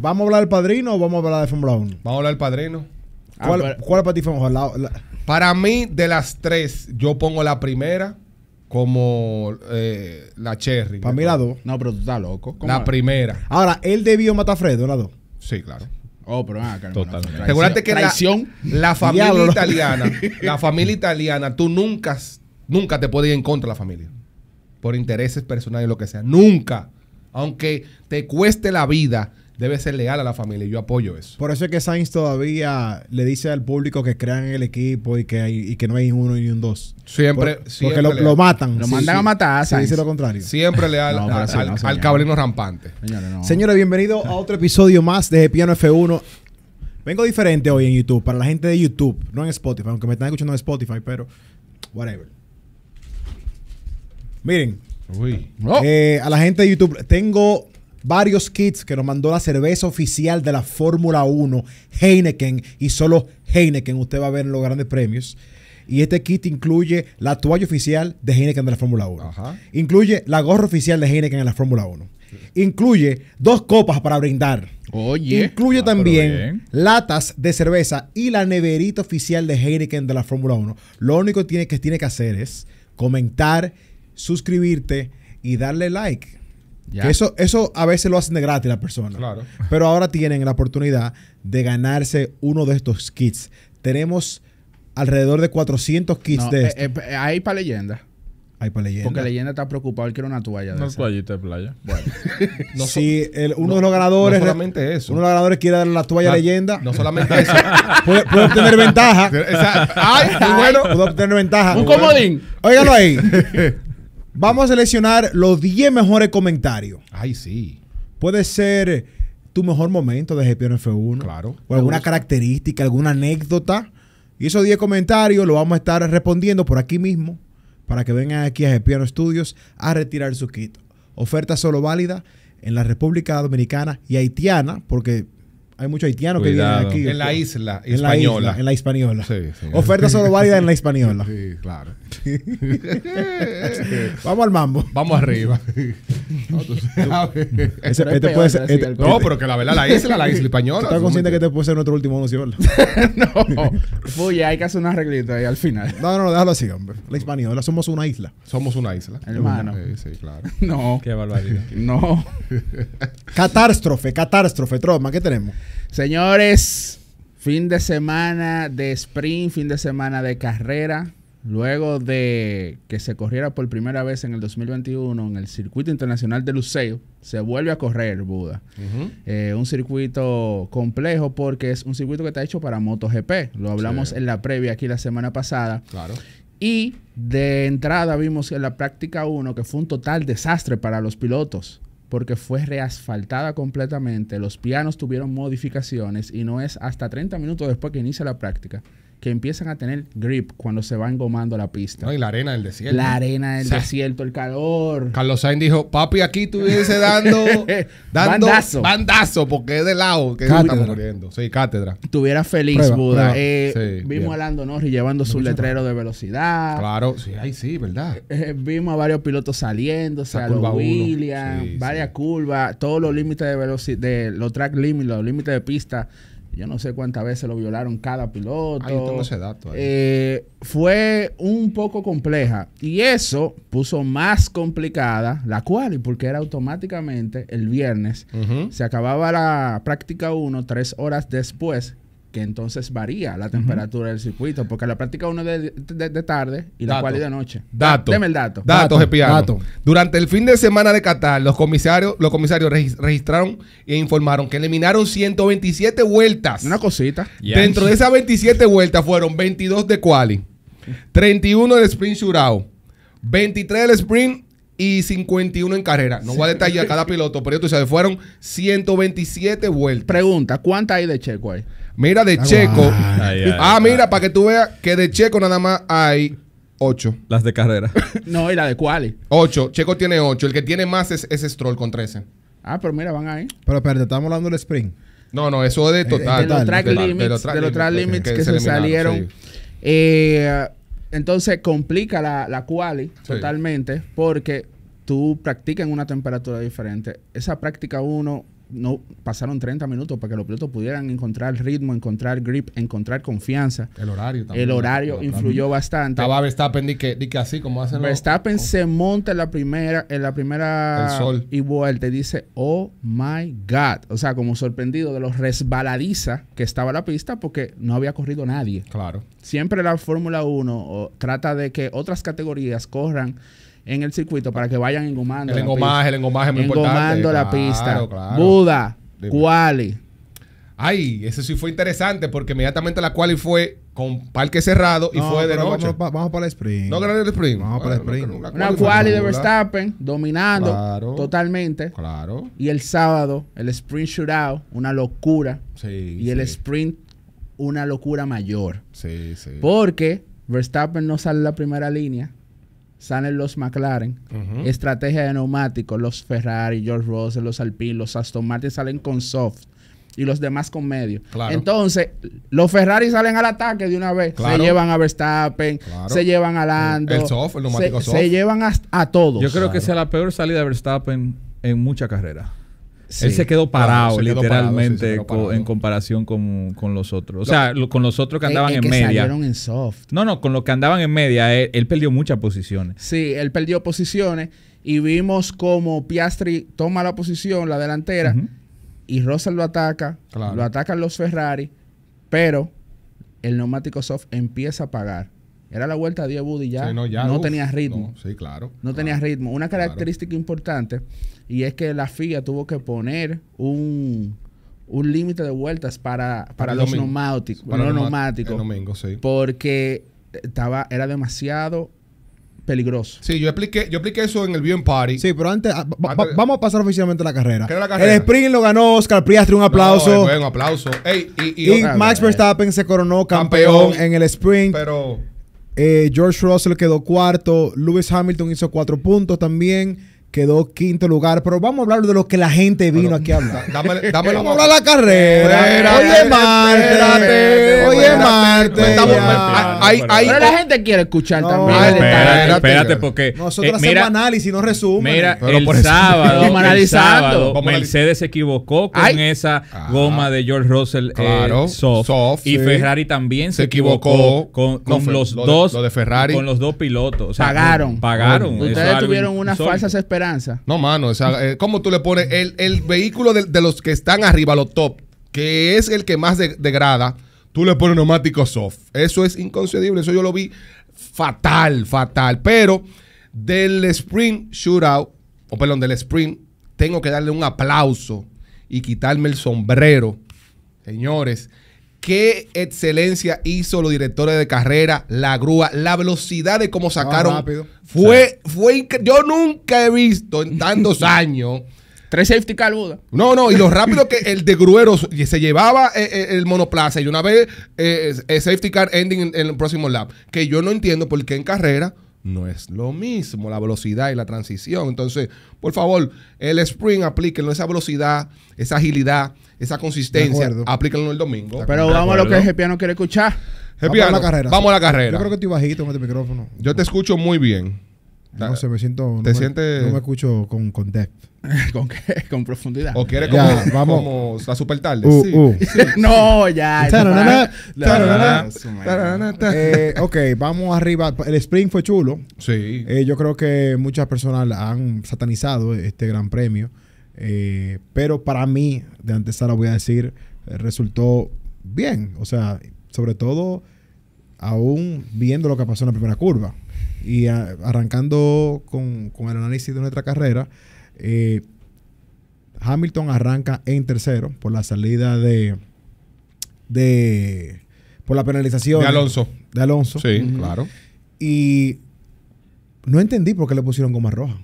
¿Vamos a hablar del padrino o vamos a hablar de Fórmula 1? Vamos a hablar del padrino. Ah, ¿Cuál, para ti fue mejor? Para mí, de las tres, yo pongo la primera como eh, la Cherry. Para mí la dos. No, pero tú estás loco. La primera. Ahora, él debió matar a Fredo, la dos. Sí, claro. Oh, pero ah, Total. que Traición. la, la familia italiana, la familia italiana, tú nunca, nunca te puedes ir en contra de la familia. Por intereses personales, lo que sea. Nunca. Aunque te cueste la vida, debe ser leal a la familia y yo apoyo eso. Por eso es que Sainz todavía le dice al público que crean en el equipo y que, hay, y que no hay uno y un dos. Siempre. porque lo, matan. Lo mandan a matar dice lo contrario. Siempre leal al, cabrino rampante. Señores, bienvenidos a otro episodio más de Piano F1. Vengo diferente hoy en YouTube, para la gente de YouTube, no en Spotify, aunque me están escuchando en Spotify, pero whatever. Miren, eh, a la gente de YouTube, tengo varios kits que nos mandó la cerveza oficial de la Fórmula 1, Heineken, y solo Heineken usted va a ver en los grandes premios. Y este kit incluye la toalla oficial de Heineken de la Fórmula 1. Incluye la gorra oficial de Heineken en la Fórmula 1. Incluye dos copas para brindar. Oye. Incluye ah, también latas de cerveza y la neverita oficial de Heineken de la Fórmula 1. Lo único que tiene que, tiene que hacer es comentar, suscribirte y darle like eso, eso a veces lo hacen de gratis la persona. Claro. Pero ahora tienen la oportunidad de ganarse uno de estos kits. Tenemos alrededor de 400 kits de eh, hay eh, para leyenda. Hay para leyenda. Porque leyenda está preocupado, que quiere una toalla. De una toallita de playa. Bueno. si uno de los ganadores. Uno de los ganadores quiere darle la toalla leyenda. No solamente eso. puede, obtener ventaja. Puede obtener ventaja. Un comodín. Óigalo ahí. Vamos a seleccionar los 10 mejores comentarios. Ay, sí. Puede ser tu mejor momento de GPN F1. Claro. O alguna característica, alguna anécdota. Y esos 10 comentarios los vamos a estar respondiendo por aquí mismo para que vengan aquí a GPN Studios a retirar su kit. Oferta solo válida en la República Dominicana y Haitiana, porque hay muchos haitianos que viven aquí. En la isla en española. La isla, en la española. Sí, Oferta solo válida en la española. Sí, claro. Vamos al mambo. Vamos arriba. Este este- no, pero que la verdad, la isla, la isla española. ¿Estás consciente que este puede ser nuestro último anuncio, no. Uy, hay que hacer una arreglita ahí al final. No, no, déjalo así, hombre. La española, somos una isla. Somos una isla. Hermano. Sí, sí, claro. No. Qué barbaridad. No. catástrofe, catástrofe, Troma, ¿qué tenemos? Señores, fin de semana de sprint, fin de semana de carrera. Luego de que se corriera por primera vez en el 2021 en el circuito internacional de Luceo se vuelve a correr Buda. Eh, un circuito complejo porque es un circuito que está hecho para MotoGP. Lo hablamos en la previa aquí la semana pasada. Claro. Y de entrada vimos en la práctica 1 que fue un total desastre para los pilotos porque fue reasfaltada completamente, los pianos tuvieron modificaciones y no es hasta 30 minutos después que inicia la práctica que empiezan a tener grip cuando se van gomando la pista. No, y la arena del desierto. La arena del desierto, el calor. Carlos Sainz dijo, papi, aquí estuviese dando, dando bandazo. bandazo, porque es de lado que estamos muriendo. Sí, cátedra. Estuviera feliz, Buda. Eh, vimos a Lando Norris llevando su letrero de velocidad. Claro, sí, ahí sí, ¿verdad? Eh, eh, vimos a varios pilotos saliendo, a los Williams, varias curvas, todos los límites de velocidad, los track limits, los límites de pista yo no sé cuántas veces lo violaron cada piloto. tengo ese dato fue un poco compleja. Y eso puso más complicada la y porque era automáticamente el viernes. Se acababa la práctica 1 tres horas después que entonces varía la temperatura del circuito, porque la práctica uno de, de, tarde y la cual de noche. Dato. Deme el dato. Datos, dato. Durante el fin de semana de Qatar, los comisarios, los comisarios registraron e informaron que eliminaron 127 vueltas. Una cosita. Dentro de esas 27 vueltas fueron 22 de quali, 31 del sprint Surao 23 del sprint y 51 en carrera. No voy a detallar cada piloto, pero tú sabes, fueron 127 vueltas. Pregunta, ¿cuántas hay de Checo Mira, de Checo. ah, mira, para que tú veas que de Checo nada más hay ocho. Las de carrera. no, y la de Quali. Ocho. Checo tiene ocho. El que tiene más es, Stroll con 13. Ah, pero mira, van ahí. Pero espérate, estamos hablando del sprint. No, no, eso es de eh, total. De, los track limits, de los track, limits, que, se, salieron. Eh, entonces complica la, la quali totalmente porque tú practicas en una temperatura diferente. Esa práctica uno no pasaron 30 minutos para que los pilotos pudieran encontrar ritmo, encontrar grip, encontrar confianza. El horario también. El horario influyó bastante. Estaba Verstappen di que, así como hacen Verstappen oh. se monta en la primera en la primera y vuelta y dice, "Oh my god", o sea, como sorprendido de lo resbaladiza que estaba la pista porque no había corrido nadie. Claro. Siempre la Fórmula 1 trata de que otras categorías corran en el circuito para que vayan engomando. El engomaje, el engomaje es muy Engomando la pista. Buda, quali. Ay, eso sí fue interesante porque inmediatamente la quali fue con parque cerrado y fue de noche. Vamos, para el sprint. No el sprint. Vamos para el sprint. una quali de Verstappen dominando totalmente. Claro. Y el sábado, el sprint shootout, una locura. Sí. Y el sprint, una locura mayor. Sí, sí. Porque Verstappen no sale la primera línea salen los McLaren, estrategia de neumáticos, los Ferrari, George Russell, los Alpine, los Aston Martin salen con soft y los demás con medio. Entonces, los Ferrari salen al ataque de una vez. Se llevan a Verstappen, se llevan a Lando. se, Se llevan a, a todos. Yo creo que sea la peor salida de Verstappen en mucha carrera él se quedó parado, literalmente, en comparación con, los otros. O sea, con los otros que andaban en media. soft. No, no, con los que andaban en media, eh, él, perdió muchas posiciones. Sí, él perdió posiciones y vimos como Piastri toma la posición, la delantera, y Russell lo ataca, lo atacan los Ferrari, pero el neumático soft empieza a pagar. Era la vuelta de 10 y ya. no, tenía ritmo. sí, claro. No tenía ritmo. Una característica importante y es que la FIA tuvo que poner un, límite de vueltas para, los neumáticos. Para los neumáticos. Domingo, sí. Porque estaba, era demasiado peligroso. Sí, yo expliqué, yo expliqué eso en el Bien Party. Sí, pero antes, ah, vamos a pasar oficialmente la carrera. ¿Qué El sprint lo ganó Oscar Priastri, un aplauso. Eh, un aplauso. y, Max eh. Verstappen se coronó campeón, campeón, en el sprint. Pero eh, George Russell quedó cuarto. Lewis Hamilton hizo cuatro puntos también quedó quinto lugar. Pero vamos a hablar de lo que la gente vino aquí a hablar. Dame, vamos a hablar la carrera. Oye, oye Marte. Oye, Marte. Pero la gente quiere escuchar también. Espérate, espérate, porque. Nosotros eh, hacemos análisis, no resumen. Mira, pero el, sábado, el sábado, Mercedes se equivocó con esa ah. goma de George Russell eh, claro, soft, Y Ferrari también se, equivocó, con, los dos. Con los dos pilotos. pagaron. Pagaron. Ustedes tuvieron unas falsas esperanzas no, mano, o eh, ¿cómo tú le pones el, vehículo de, los que están arriba, los top, que es el que más degrada, tú le pones neumático soft? Eso es inconcebible, eso yo lo vi fatal, fatal. Pero del sprint shootout, o perdón, del sprint, tengo que darle un aplauso y quitarme el sombrero. Señores, Qué excelencia hizo los directores de carrera, la grúa, la velocidad de cómo sacaron. fue, rápido. fue Yo nunca he visto en tantos años. Tres safety car Buda. No, no, y lo rápido que el de Gruero se llevaba eh, eh, el, monoplaza y una vez el eh, safety car ending en, el próximo lap. Que yo no entiendo por qué en carrera no es lo mismo la velocidad y la transición. Entonces, por favor, el sprint aplíquenlo, esa velocidad, esa agilidad, esa consistencia, aplícalo el domingo. Pero vamos a lo que el no quiere escuchar. vamos a la carrera. Vamos a la carrera. Yo creo que estoy bajito con este micrófono. Yo te escucho muy bien. No sé, me siento. no Me, escucho con, con depth. ¿Con qué? Con profundidad. ¿O quieres como, vamos. a super tarde? Uh, uh. no, ya. Eh, ok, vamos arriba. El sprint fue chulo. Sí. Eh, yo creo que muchas personas han satanizado este gran premio. Eh, pero para mí, de antesala voy a decir, eh, resultó bien. O sea, sobre todo aún viendo lo que pasó en la primera curva. Y arrancando con, el análisis de nuestra carrera, eh, Hamilton arranca en tercero por la salida de... de por la penalización. De Alonso. De Alonso. Sí, claro. Y no entendí por qué le pusieron goma roja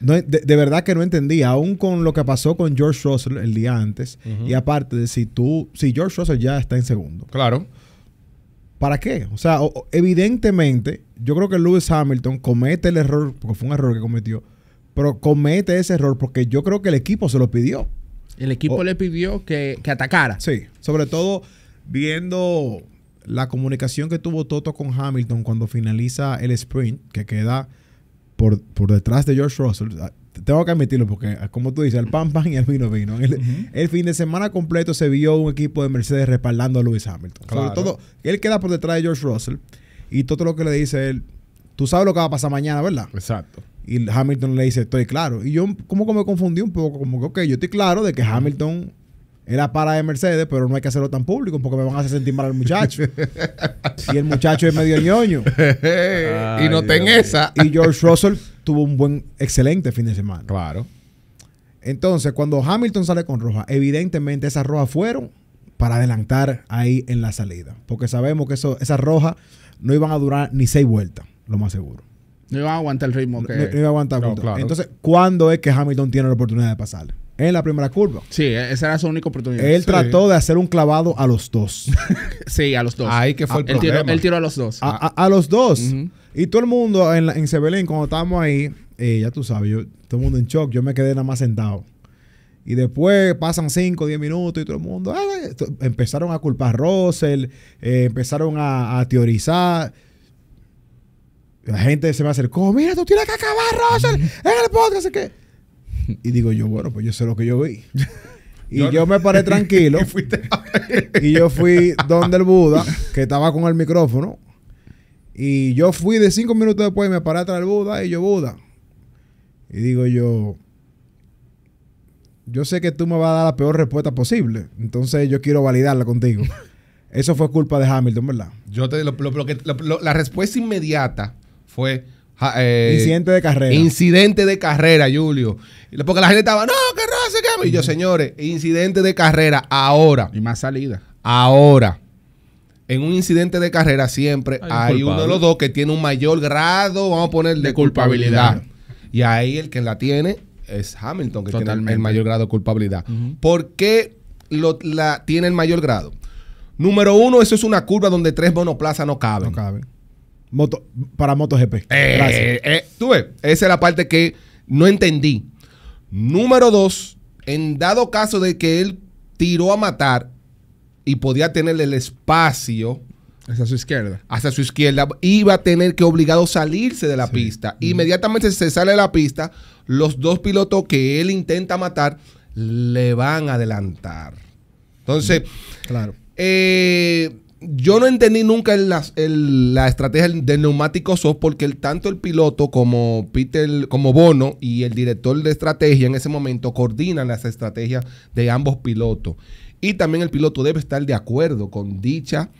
de, verdad que no entendía, aún con lo que pasó con George Russell el día antes. Y aparte de si tú, si George Russell ya está en segundo. Claro. ¿Para qué? O sea, evidentemente, yo creo que Lewis Hamilton comete el error, porque fue un error que cometió, pero comete ese error porque yo creo que el equipo se lo pidió. El equipo le pidió que, que atacara. Sí, sobre todo viendo la comunicación que tuvo Toto con Hamilton cuando finaliza el sprint, que queda por, detrás de George Russell, ah, tengo que admitirlo porque, ah, como tú dices, el pan pan y el vino vino. El, fin de semana completo se vio un equipo de Mercedes respaldando a Lewis Hamilton. Claro. Sobre todo, él queda por detrás de George Russell y todo lo que le dice él, tú sabes lo que va a pasar mañana, ¿verdad? Exacto. Y Hamilton le dice, estoy claro. Y yo como que me confundí un poco, como que, ok, yo estoy claro de que Hamilton era para de Mercedes, pero no hay que hacerlo tan público porque me van a hacer sentir mal al muchacho. y el muchacho es medio ñoño. y no ten esa. Y George Russell tuvo un buen, excelente fin de semana. Claro. Entonces, cuando Hamilton sale con roja, evidentemente esas rojas fueron para adelantar ahí en la salida. Porque sabemos que eso, esas rojas no iban a durar ni seis vueltas, lo más seguro. No iban a aguantar el ritmo que... No, a aguantar. Entonces, ¿cuándo es que Hamilton tiene la oportunidad de pasarle? en la primera curva. Sí, e-, esa era su única oportunidad. Él trató de hacer un clavado a los dos. sí, a los dos. Ahí que fue ah, el problema. él tiró a los dos. A, los dos. Y todo el mundo en, Sebelín, cuando estábamos ahí, eh, ya tú sabes, todo el mundo en shock, yo me quedé nada más sentado. Y después pasan 5, 10 minutos y todo el mundo. Ah, eh", empezaron a culpar a Russell, eh, empezaron a, teorizar. La gente se me acercó. Mira, tú tienes que acabar, Russell, en el podcast. que y digo yo, bueno, pues yo sé lo que yo vi. Y yo, me paré tranquilo. y yo fui donde el Buda, que estaba con el micrófono. Y yo fui de cinco minutos después, y me paré atrás del Buda y yo, Buda. Y digo yo, yo sé que tú me vas a dar la peor respuesta posible. Entonces yo quiero validarla contigo. Eso fue culpa de Hamilton, ¿verdad? Yo te la respuesta inmediata fue eh, incidente de carrera. Incidente de carrera, Julio. Porque la gente estaba, no, que rosa, que... Y yo, señores, incidente de carrera ahora. Y más salida. Ahora. En un incidente de carrera siempre hay, uno de los dos que tiene un mayor grado, vamos a poner, de, culpabilidad. Y ahí el que la tiene es Hamilton, que tiene el mayor grado de culpabilidad. ¿Por qué la, tiene el mayor grado? Número uno, eso es una curva donde tres monoplazas no caben. No caben. Moto, para MotoGP. gp eh, Gracias. Eh, esa es la parte que no entendí. Número dos, en dado caso de que él tiró a matar y podía tener el espacio. Hacia su izquierda. Hacia su izquierda. Iba a tener que obligado salirse de la pista. Inmediatamente se sale de la pista, los dos pilotos que él intenta matar le van a adelantar. Entonces, claro. Eh, yo no entendí nunca la estrategia del neumático soft porque tanto el piloto como Peter, como Bono y el director de estrategia en ese momento coordinan las estrategias de ambos pilotos. Y también el piloto debe estar de acuerdo con dicha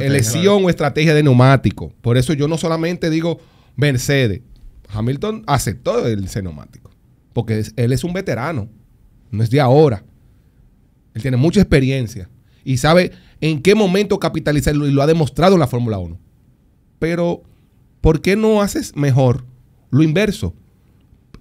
elección o estrategia de neumático. Por eso yo no solamente digo Mercedes. Hamilton aceptó el neumático porque él es un veterano, no es de ahora. Él tiene mucha experiencia y sabe en qué momento capitalizarlo y lo ha demostrado la Fórmula 1. Pero, ¿por qué no haces mejor lo inverso?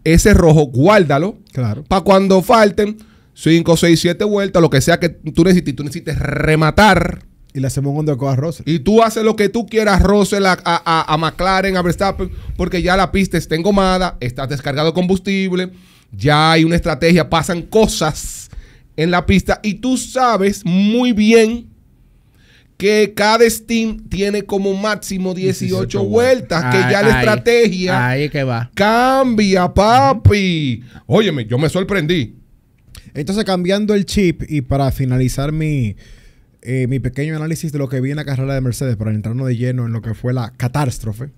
Ese rojo, guárdalo claro. para cuando falten 5, 6, 7 vueltas, lo que sea que tú necesites. Tú necesites rematar. Y la hacemos un de a Y tú haces lo que tú quieras, Russell, a, a, McLaren, a Verstappen, porque ya la pista está engomada, está descargado combustible, ya hay una estrategia, pasan cosas en la pista y tú sabes muy bien que cada Steam tiene como máximo 18, vueltas, que ya la ah, estrategia cambia, papi. Óyeme, yo me sorprendí. Entonces, cambiando el chip y para finalizar mi, eh, mi pequeño análisis de lo que viene a carrera de Mercedes, para entrarnos de lleno en lo que fue la catástrofe,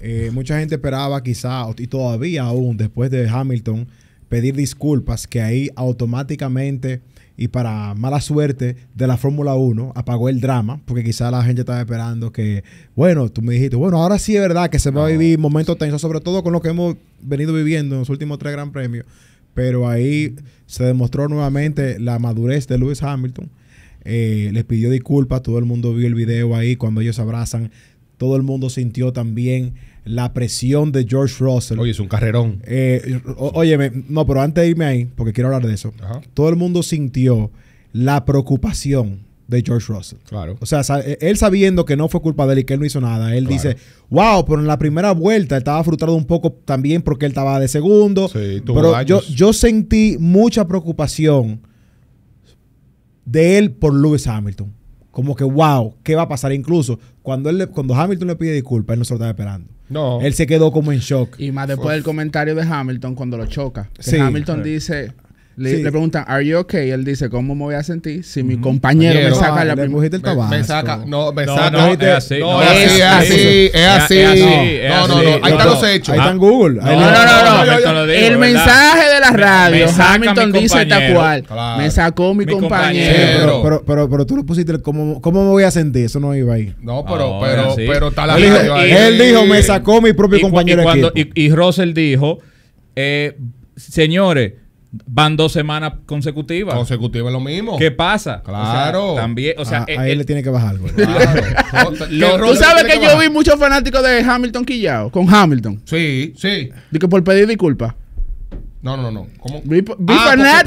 eh, mucha gente esperaba quizá, y todavía aún después de Hamilton, pedir disculpas, que ahí automáticamente y para mala suerte de la Fórmula 1 apagó el drama, porque quizá la gente estaba esperando que, bueno, tú me dijiste, bueno, ahora sí es verdad que se va a vivir momentos tensos, sobre todo con lo que hemos venido viviendo en los últimos tres Gran Premios, pero ahí se demostró nuevamente la madurez de Lewis Hamilton, eh, les pidió disculpas, todo el mundo vio el video ahí cuando ellos se abrazan, todo el mundo sintió también la presión de George Russell. Oye, es un carrerón. Eh, óyeme, no, pero antes de irme ahí, porque quiero hablar de eso, todo el mundo sintió la preocupación de George Russell. Claro. O sea, eh, él sabiendo que no fue culpa de él y que él no hizo nada, él dice, wow, pero en la primera vuelta estaba frustrado un poco también porque él estaba de segundo. Sí, pero yo, yo sentí mucha preocupación de él por Lewis Hamilton como que wow, ¿qué va a pasar? Incluso cuando él cuando Hamilton le pide disculpas, él no se lo estaba esperando. No. Él se quedó como en shock. Y más después del comentario de Hamilton cuando lo choca. Hamilton dice, le, preguntan, ¿Are you okay? Él dice, ¿Cómo me voy a sentir si mi compañero me saca la primera? Me, me, saca, no, me saca. No, es así. es, así, es así. No, no, no. Ahí están los hechos. Ahí están en Google. No, no, no. El mensaje radio, Hamilton dice tal cual. Me sacó mi, compañero. pero, pero, pero, tú lo pusiste, ¿cómo, ¿cómo me voy a sentir? Eso no iba ahí. No, pero, ah, pero, pero está la radio Él dijo, me sacó mi propio compañero. Y, cuando, y, Russell dijo, eh, señores, van dos semanas consecutivas. Consecutivas lo mismo. ¿Qué pasa? Claro. también, o sea, a, ah, eh, eh, él le tiene que bajar Tú sabes que, yo vi muchos fanáticos de Hamilton quillado con Hamilton. Sí, sí. De por pedir disculpas. No, no, no. ¿Cómo? Ah,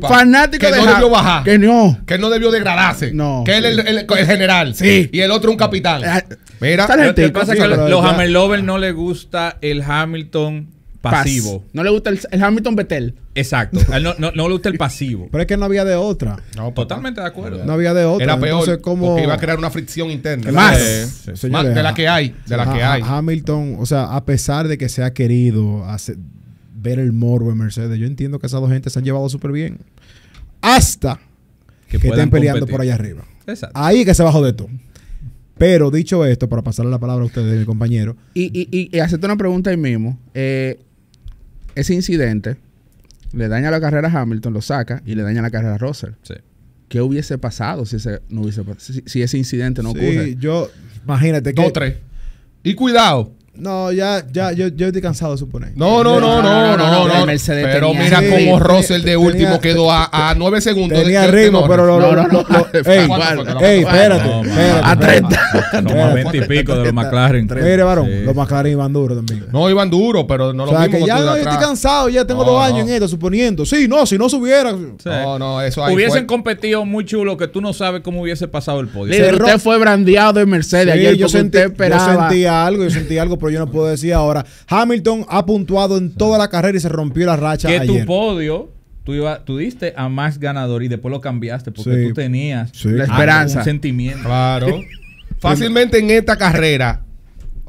fanático, que no debió bajar. Que no. Que no debió degradarse. No. Que él es el, general. Sí. Y el otro un capitán. Ah, Mira. Lo que pasa es que los Hammer no le gusta el Hamilton pasivo. No le gusta el, Hamilton Betel. Exacto. No, no, le gusta el pasivo. Pero es que no había de otra. No, totalmente de acuerdo. No había de otra. Era peor. Porque iba a crear una fricción interna. Eh, más. de la que ah, hay. De la que hay. Hamilton, o sea, a pesar de que se ha querido hacer ver el morbo en Mercedes. Yo entiendo que esas dos gentes se han llevado súper bien. Hasta que, estén peleando por allá arriba. Ahí que se bajó de todo. Pero dicho esto, para pasarle la palabra a ustedes, mi compañero. Y, y, hacerte una pregunta ahí mismo. Eh, ese incidente le daña la carrera a Hamilton, lo saca y le daña la carrera a Russell. ¿Qué hubiese pasado si ese, no incidente no sí, Yo, imagínate que. tres. Y cuidado. No, ya, ya, yo, yo estoy cansado de suponer. No, no, no, no, no, no. pero mira cómo Russell de último quedó a, nueve segundos. Tenía este ritmo, pero lo, no, no, no. Ey, espérate, A treinta a veinte y pico de los McLaren. Mire, varón, los McLaren iban duros también. No, iban duros, pero no lo mismo que ya yo estoy cansado, ya tengo dos años en esto, suponiendo. Sí, no, si no subiera. No, no, eso ahí Hubiesen competido muy chulo que tú no sabes cómo hubiese pasado el podio. Usted fue brandeado En Mercedes. Ayer yo sentía algo, yo sentía algo pero yo no puedo decir ahora. Hamilton ha puntuado en toda la carrera y se rompió la racha. Que tu podio Tú, iba, tú, diste a más ganador y después lo cambiaste porque tú tenías la esperanza. Un sentimiento. Claro. Fácilmente en esta carrera,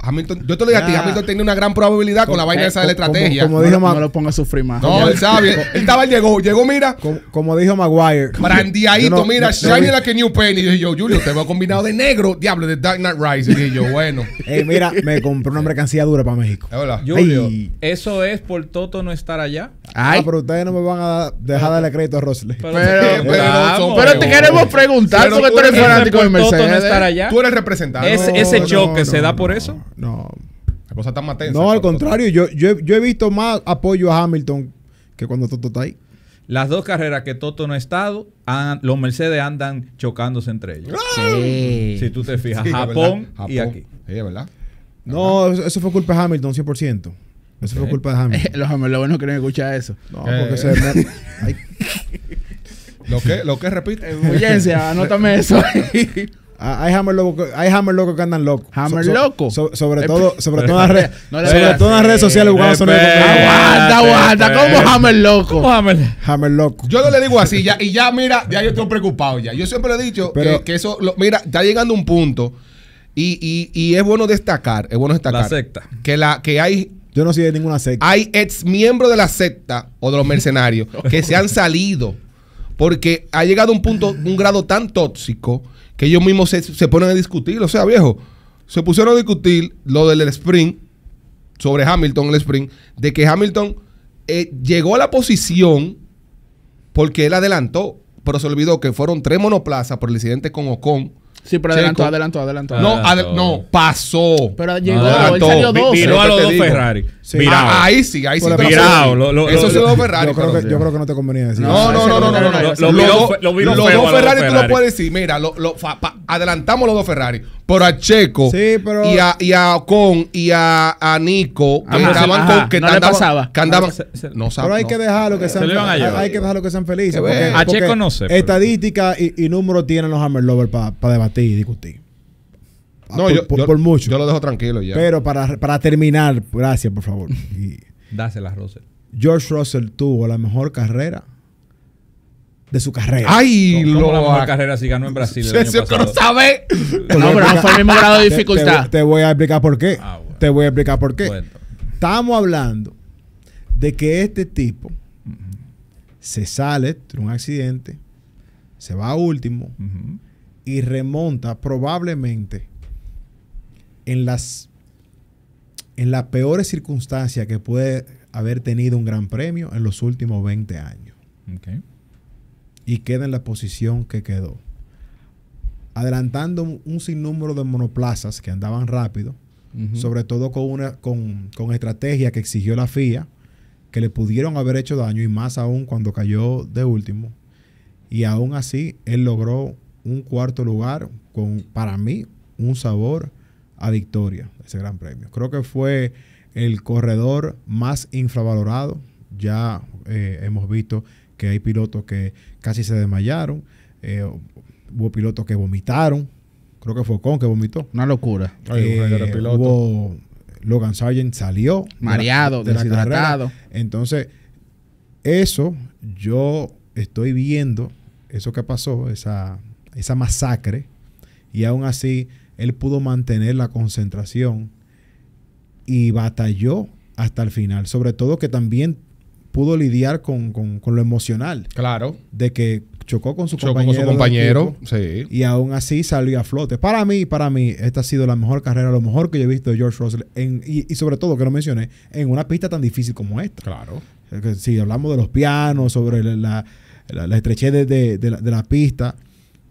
Hamilton, yo te lo digo a ti, Hamilton tenía una gran probabilidad con, la vaina esa de la estrategia. Como, dijo no, no lo ponga a sufrir más. No, él sabe. él estaba, llegó, llegó, mira. Como, dijo Maguire. Brandiadito, mira, shiny like a new penny. Y dije yo, Julio, te veo combinado de negro, diablo, de Dark Knight Rising Y yo, bueno. Ey, mira, me compré una mercancía dura para México. Hola. Julio, eso es por Toto no estar allá. Ay. Ah, pero ustedes no me van a dejar darle crédito a Rosley Pero, pero, pero, te queremos preguntar porque tú eres fanático de Mercedes. Toto no estar allá. Tú eres representante. ese choque se da por eso no. La cosa está más No, al contrario, yo, yo, he visto más apoyo a Hamilton que cuando Toto está ahí. Las dos carreras que Toto no ha estado, los Mercedes andan chocándose entre ellos. ¡Ah! Si tú te fijas, Japón, y aquí. ¿verdad? No, eso fue culpa de Hamilton, 100%. Eso fue culpa de Hamilton. los Hamilton no quieren eso. No, porque eh. ¿Lo que? ¿Lo que repite? Oye, anótame eso. Hay Hammer loco, hay loco que andan locos. Hammer locos? loco. sobre todo, sobre en las redes, sobre todo en sociales Aguanta, aguanta. ¿Cómo Hammer loco? Hammer? loco. Yo no le digo así ya y ya mira, ya yo estoy preocupado ya. Yo siempre le he dicho que, eso, mira, está llegando un punto y, y, y, es bueno destacar, es bueno destacar la secta. que la que hay yo no soy de ninguna secta. Hay ex miembros de la secta o de los mercenarios que se han salido porque ha llegado un punto, un grado tan tóxico que ellos mismos se, ponen a discutir. O sea, viejo, se pusieron a discutir lo del sprint, sobre Hamilton, el spring, de que Hamilton eh, llegó a la posición porque él adelantó, pero se olvidó que fueron tres monoplazas por el incidente con Ocon Sí, pero adelantó, adelantó, adelantó. No, no, pasó. Pero llegó, él salió a los dos Ferrari. Mira, ah, ahí sí, ahí sí. Mirado, Eso sí, los dos Ferrari. Yo creo, que, yo creo que no te convenía decir. No, no, no, no. no, los dos Ferrari tú lo puedes decir. Mira, adelantamos los dos Ferrari. Por a Checo y a, y a Ocon y a, a Nico que no andaban, pasaba. Que andaban, no Pero hay que dejarlo que sean hay, hay que lo que sean felices. a Checo no sé. Estadística y, y números tienen los Hammer para debatir y discutir. No, yo, por, mucho. Yo lo dejo tranquilo ya. Pero para, para terminar, gracias, por favor. Dásela, Russell. George Russell tuvo la mejor carrera de su carrera. ¡Ay! lo la carrera si ganó en Brasil. El año pasado? no sabe. No, pero no fue el mismo grado de dificultad. Te, voy a explicar por qué. Ah, te voy a explicar por qué. Estamos hablando de que este tipo se sale de un accidente, se va a último y remonta probablemente en las en las peores circunstancias que puede haber tenido un gran premio en los últimos 20 años. Okay y queda en la posición que quedó. Adelantando un sinnúmero de monoplazas que andaban rápido, sobre todo con, una, con, estrategia que exigió la FIA, que le pudieron haber hecho daño y más aún cuando cayó de último. Y aún así, él logró un cuarto lugar con, para mí, un sabor a victoria, ese gran premio. Creo que fue el corredor más infravalorado. Ya eh, hemos visto que hay pilotos que casi se desmayaron, eh, hubo pilotos que vomitaron, creo que fue Con que vomitó. Una locura. Eh, hubo Logan Sargent salió. Mareado, de deshidratado. Entonces, eso yo estoy viendo, eso que pasó, esa, esa masacre, y aún así él pudo mantener la concentración y batalló hasta el final. Sobre todo que también pudo lidiar con, con, lo emocional. Claro. De que chocó con su chocó compañero. Con su compañero, sí. Y aún así salió a flote. Para mí, para mí, esta ha sido la mejor carrera, lo mejor que yo he visto de George Russell. y, sobre todo, que lo mencioné, en una pista tan difícil como esta. Claro. Si hablamos de los pianos, sobre la, la, estrechez de, de, la, pista.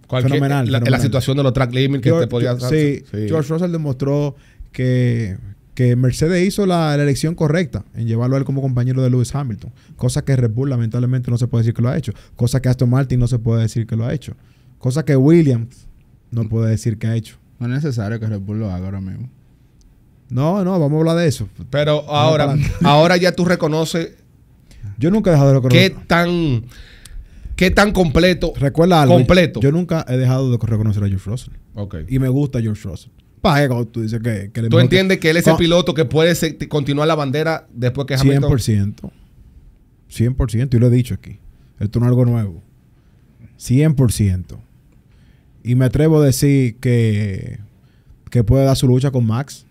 fenomenal, La, situación de los track limits que te podías... sí, George Russell demostró que que Mercedes hizo la, elección correcta en llevarlo a él como compañero de Lewis Hamilton, cosa que Red Bull lamentablemente no se puede decir que lo ha hecho, cosa que Aston Martin no se puede decir que lo ha hecho, cosa que Williams no puede decir que ha hecho. No es necesario que Red Bull lo haga ahora mismo. No, no, vamos a hablar de eso. Pero ahora, ahora ya tú reconoces. Yo nunca he dejado de reconocer. ¿Qué tan, qué tan completo? Recuerda algo. Completo. Yo, yo nunca he dejado de reconocer a George Russell. Y me gusta George Russell paje tú dices que, que ¿Tú entiendes que, él es el piloto que puede continuar la bandera después que 100%. 100%. Y lo he dicho aquí. Esto no es algo nuevo. 100%. Y me atrevo a decir que, que puede dar su lucha con Max.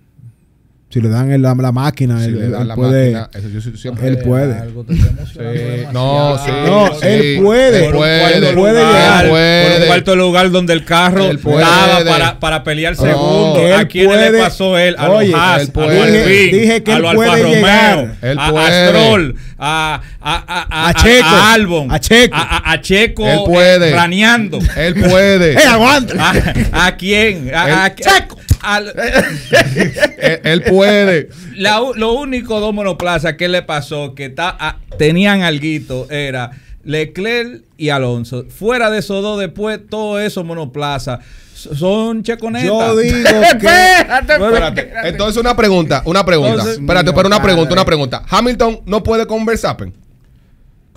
Si le dan la, máquina, él, puede. él puede. Ah, no, sí, no, él puede. puede, puede Por un cuarto lugar donde el carro daba para, pelear segundo. ¿A quién le pasó él? A Oye, a dije, a, a a, Checo, a Albon, a Checo, a, él puede. planeando. Él puede. ¡Eh, eh ¿A, quién? Checo. Eh, él, puede. lo único dos monoplazas que le pasó que tenían alguito era Leclerc y Alonso. Fuera de esos dos, después todo eso monoplaza. Son checonetas. Yo digo que... espérate, Entonces, una pregunta, una pregunta. espérate, pero una pregunta, una pregunta. Hamilton no puede conversar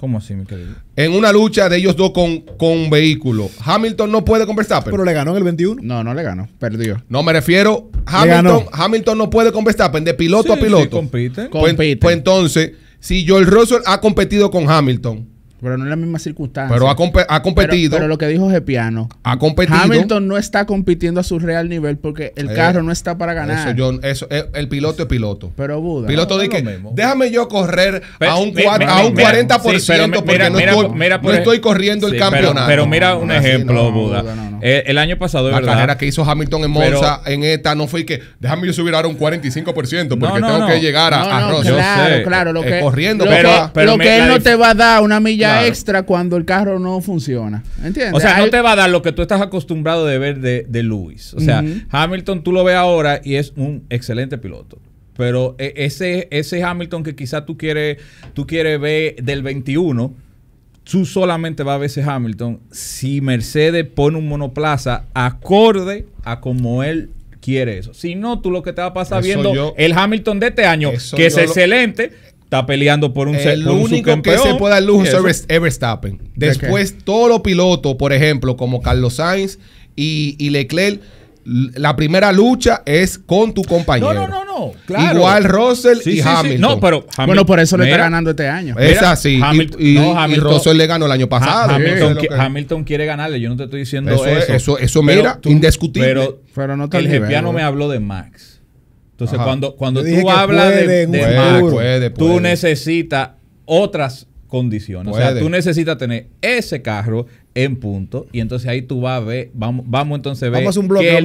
¿Cómo así, mi querido? En una lucha de ellos dos con, con un vehículo. Hamilton no puede con Verstappen. Pero le ganó en el 21. No, no le ganó. Perdió. No, me refiero. Hamilton, Hamilton no puede con Verstappen de piloto a piloto. Sí, compiten. pues, pues entonces, si George Russell ha competido con Hamilton pero no es la misma circunstancia Pero ha, ha competido. Pero, lo que dijo Gepiano. Ha competido. Hamilton no está compitiendo a su real nivel porque el eh, carro no está para ganar. Eso, yo, eso, eh, el, piloto es piloto. Pero Buda. Piloto déjame yo correr a un, a un 40% porque no, estoy, e- corriendo el campeonato. Pero, mira un ejemplo, Buda. Eh, el, año pasado, La carrera que hizo Hamilton en Monza, en esta, no fue que déjame yo subir ahora un 45% porque tengo que llegar a, Ross. Claro, claro. corriendo, pero, lo que él no te va a dar una milla extra cuando el carro no funciona. ¿Entiendes? O sea, no te va a dar lo que tú estás acostumbrado de ver de, de Lewis. O sea, Hamilton tú lo ves ahora y es un excelente piloto. Pero eh, ese, ese Hamilton que quizás tú quieres, tú quieres ver del 21, tú solamente vas a ver ese Hamilton si Mercedes pone un monoplaza acorde a como él quiere eso. Si no, tú lo que te va a pasar viendo el Hamilton de este año, que es excelente, está peleando por un El por único que se puede dar lujo es Verstappen. Después, todos los pilotos, por ejemplo, como Carlos Sainz y, Leclerc, la primera lucha es con tu compañero. No, no, no, no. Claro. Igual Russell y Hamilton. No, pero bueno, por eso le está ganando este año. es así. y, no, Russell le ganó el año pasado. Hamilton, quiere ganarle. Yo no te estoy diciendo eso. Eso, eso, mira, indiscutible. Pero, pero no te el no me habló de Max. Entonces, cuando, cuando tú hablas de, de tú necesitas otras condiciones. O sea, tú necesitas tener ese carro en punto y entonces ahí tú vas a ver, vamos, vamos entonces a ver vamos un qué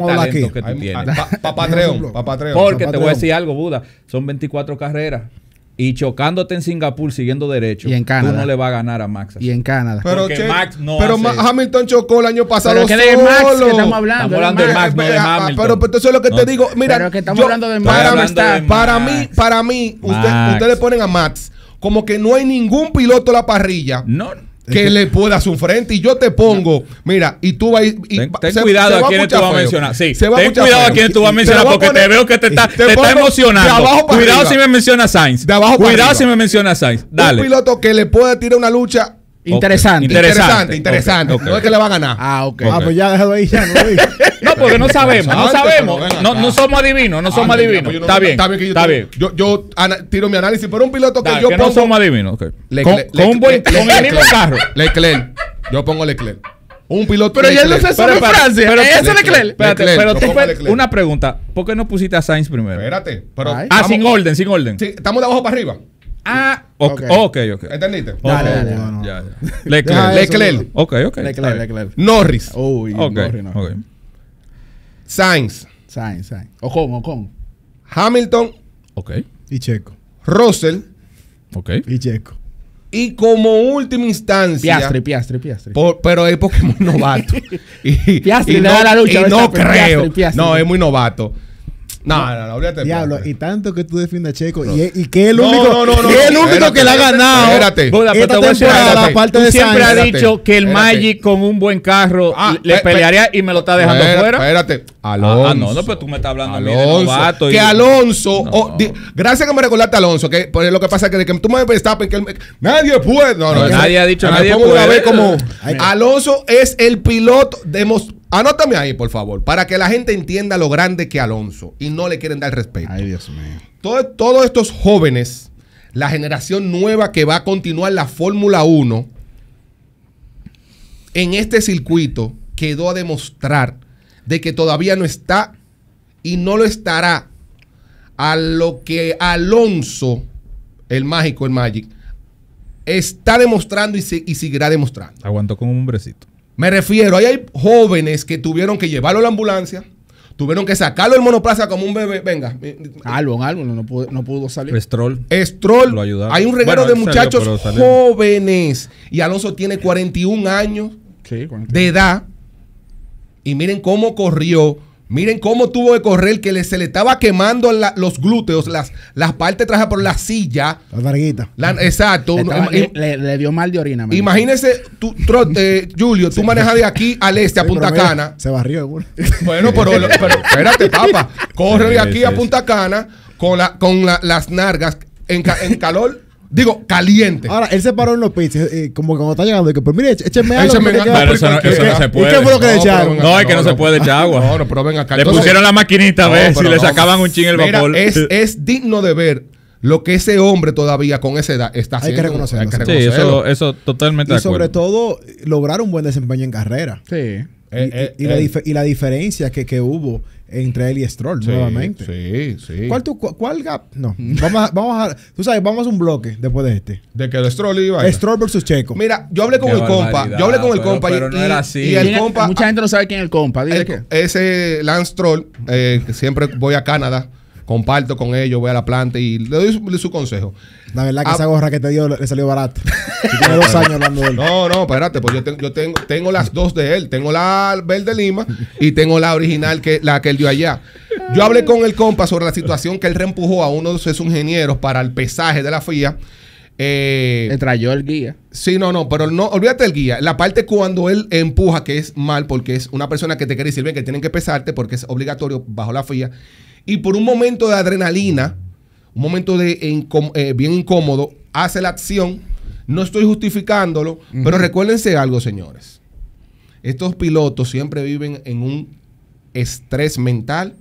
que tú tienes. Porque te voy a decir algo, Buda, son 24 carreras y chocándote en Singapur siguiendo derecho, y en Canadá. tú no le vas a ganar a Max. Y en Canadá. Pero, Max no pero Hamilton chocó el año pasado pero que De Max que estamos hablando. Estamos hablando de Max, de no de Hamilton. Pero, pero eso es lo que te digo. Mira, pero que estamos yo, hablando de Max. Para, para mí, para mí, usted, ustedes ponen a Max como que no hay ningún piloto en la parrilla. No, que, le pueda sufrir frente y yo te pongo, mira, y tú vas ten, cuidado a quién tú vas a mencionar. Sí, ten cuidado a quién tú vas a mencionar porque te veo que te está, te está emocionando. cuidado si me menciona Sainz. cuidado si me menciona Sainz. Dale. Un piloto que le pueda tirar una lucha Interesante. Interesante, interesante. No es que le va a ganar. Ah, ok. Ah, pues ya déjalo ahí, ya no lo No, porque no sabemos, no sabemos. No, no somos adivinos, no somos ah, adivinos. Pues está bien. Está bien. Que yo, está bien. Yo, yo tiro mi análisis, pero un piloto que yo pongo. No somos adivinos. Okay. Leclerc, con, un buen, con el mismo carro. Leclerc. Yo pongo Leclerc. Un piloto. Pero ya no se sabe Francia. Pero, ese Leclerc. Espérate, pero tú, una pregunta. ¿Por qué no pusiste a Sainz primero? Espérate. Pero ah, sin orden, sin orden. estamos de abajo para arriba. Ah, ok, ok. ¿Entendiste? Dale, okay. dale, Leclerc. Leclerc. Ok, ok. Leclerc, Leclerc. Norris. Uy, okay. Norris, Okay. Sainz. Sainz, Sainz. Ocon, Ocon. Hamilton. Ok. Y Checo. Russell. Ok. Y Checo. Y como última instancia. Piastri, Piastri, Piastri. pero es porque es muy novato. y, y no, la lucha. Y no creo. No, es muy novato. No, no, no, olvídate. Diablo, y tanto que tú defiendas a Checo. Y, que el único, el único que le ha ganado. Espérate. Esta temporada, aparte de siempre ha dicho que el Magic con un buen carro ah, le pelearía y me lo está dejando fuera. Espérate. Alonso. Ah, ah, no, no, pero tú me estás hablando a mí de Y... Que Alonso. Oh, gracias que me recordaste a Alonso. Que pues, lo que pasa es que, que tú me prestaste. que nadie puede. nadie ha dicho nadie puede. Como, Alonso es el piloto de Anótame ahí, por favor, para que la gente entienda lo grande que Alonso y no le quieren dar respeto. Ay, Dios mío. todos estos jóvenes, la generación nueva que va a continuar la Fórmula 1, en este circuito quedó a demostrar de que todavía no está y no lo estará a lo que Alonso, el mágico, el Magic, está demostrando y, y seguirá demostrando. Aguantó con un hombrecito. Me refiero, ahí hay jóvenes que tuvieron que llevarlo a la ambulancia, tuvieron que sacarlo del monoplaza como un bebé. Venga. Eh, eh, algo, algo, no pudo, no salir. Estrol. Pues Estrol. Hay un regalo de muchachos jóvenes. Y Alonso tiene 41 años de edad. Y miren cómo corrió Miren cómo tuvo que correr, que se le estaba quemando los glúteos, las, las partes trajas por la silla. Las exacto. Le, dio mal de orina. Imagínese, eh, Julio, tú manejas de aquí al este, a Punta Cana. se barrió, güey. Bueno, pero, espérate, papa Corre de aquí a Punta Cana con, la, con las nargas en calor. Digo, caliente. Ahora, él se paró en los pits, eh, eh, como cuando está llegando, y pues mire, écheme algo. Écheme eso, no, se puede. qué fue lo que no, le echaron? No, es que no, se puede echar agua. No, pero venga Le pusieron la maquinita a ver si le sacaban un ching el vapor. es, es digno de ver lo que ese hombre todavía con esa edad está haciendo. Hay que reconocerlo. Sí, eso, eso totalmente Y sobre todo, lograr un buen desempeño en carrera. Sí. y, eh, y, la y la diferencia que, que hubo entre él y Stroll nuevamente. Sí, sí. ¿Cuál, cuál gap? No. Vamos a, vamos a, tú sabes, vamos a un bloque después de este. De que el Stroll iba. Stroll versus Checo. Mira, yo hablé con el compa. Yo hablé con el compa. y, el compa, mucha gente no sabe quién es el compa. Dice que. Ese Lance Stroll, eh, que siempre voy a Canadá, comparto con ellos, voy a la planta y le doy su consejo. La verdad que ah. esa gorra que te dio le salió barata. tiene dos años No, no, espérate, pues yo, tengo, las dos de él. Tengo la verde Lima y tengo la original, que la que él dio allá. Yo hablé con el compa sobre la situación que él reempujó a uno de sus ingenieros para el pesaje de la FIA. Eh, trayó el guía. Sí, no, no, pero no, olvídate del guía. La parte cuando él empuja, que es mal, porque es una persona que te quiere decir, bien, que tienen que pesarte porque es obligatorio bajo la FIA. Y por un momento de adrenalina, un momento de eh, bien incómodo, hace la acción. No estoy justificándolo, pero recuérdense algo, señores. Estos pilotos siempre viven en un estrés mental.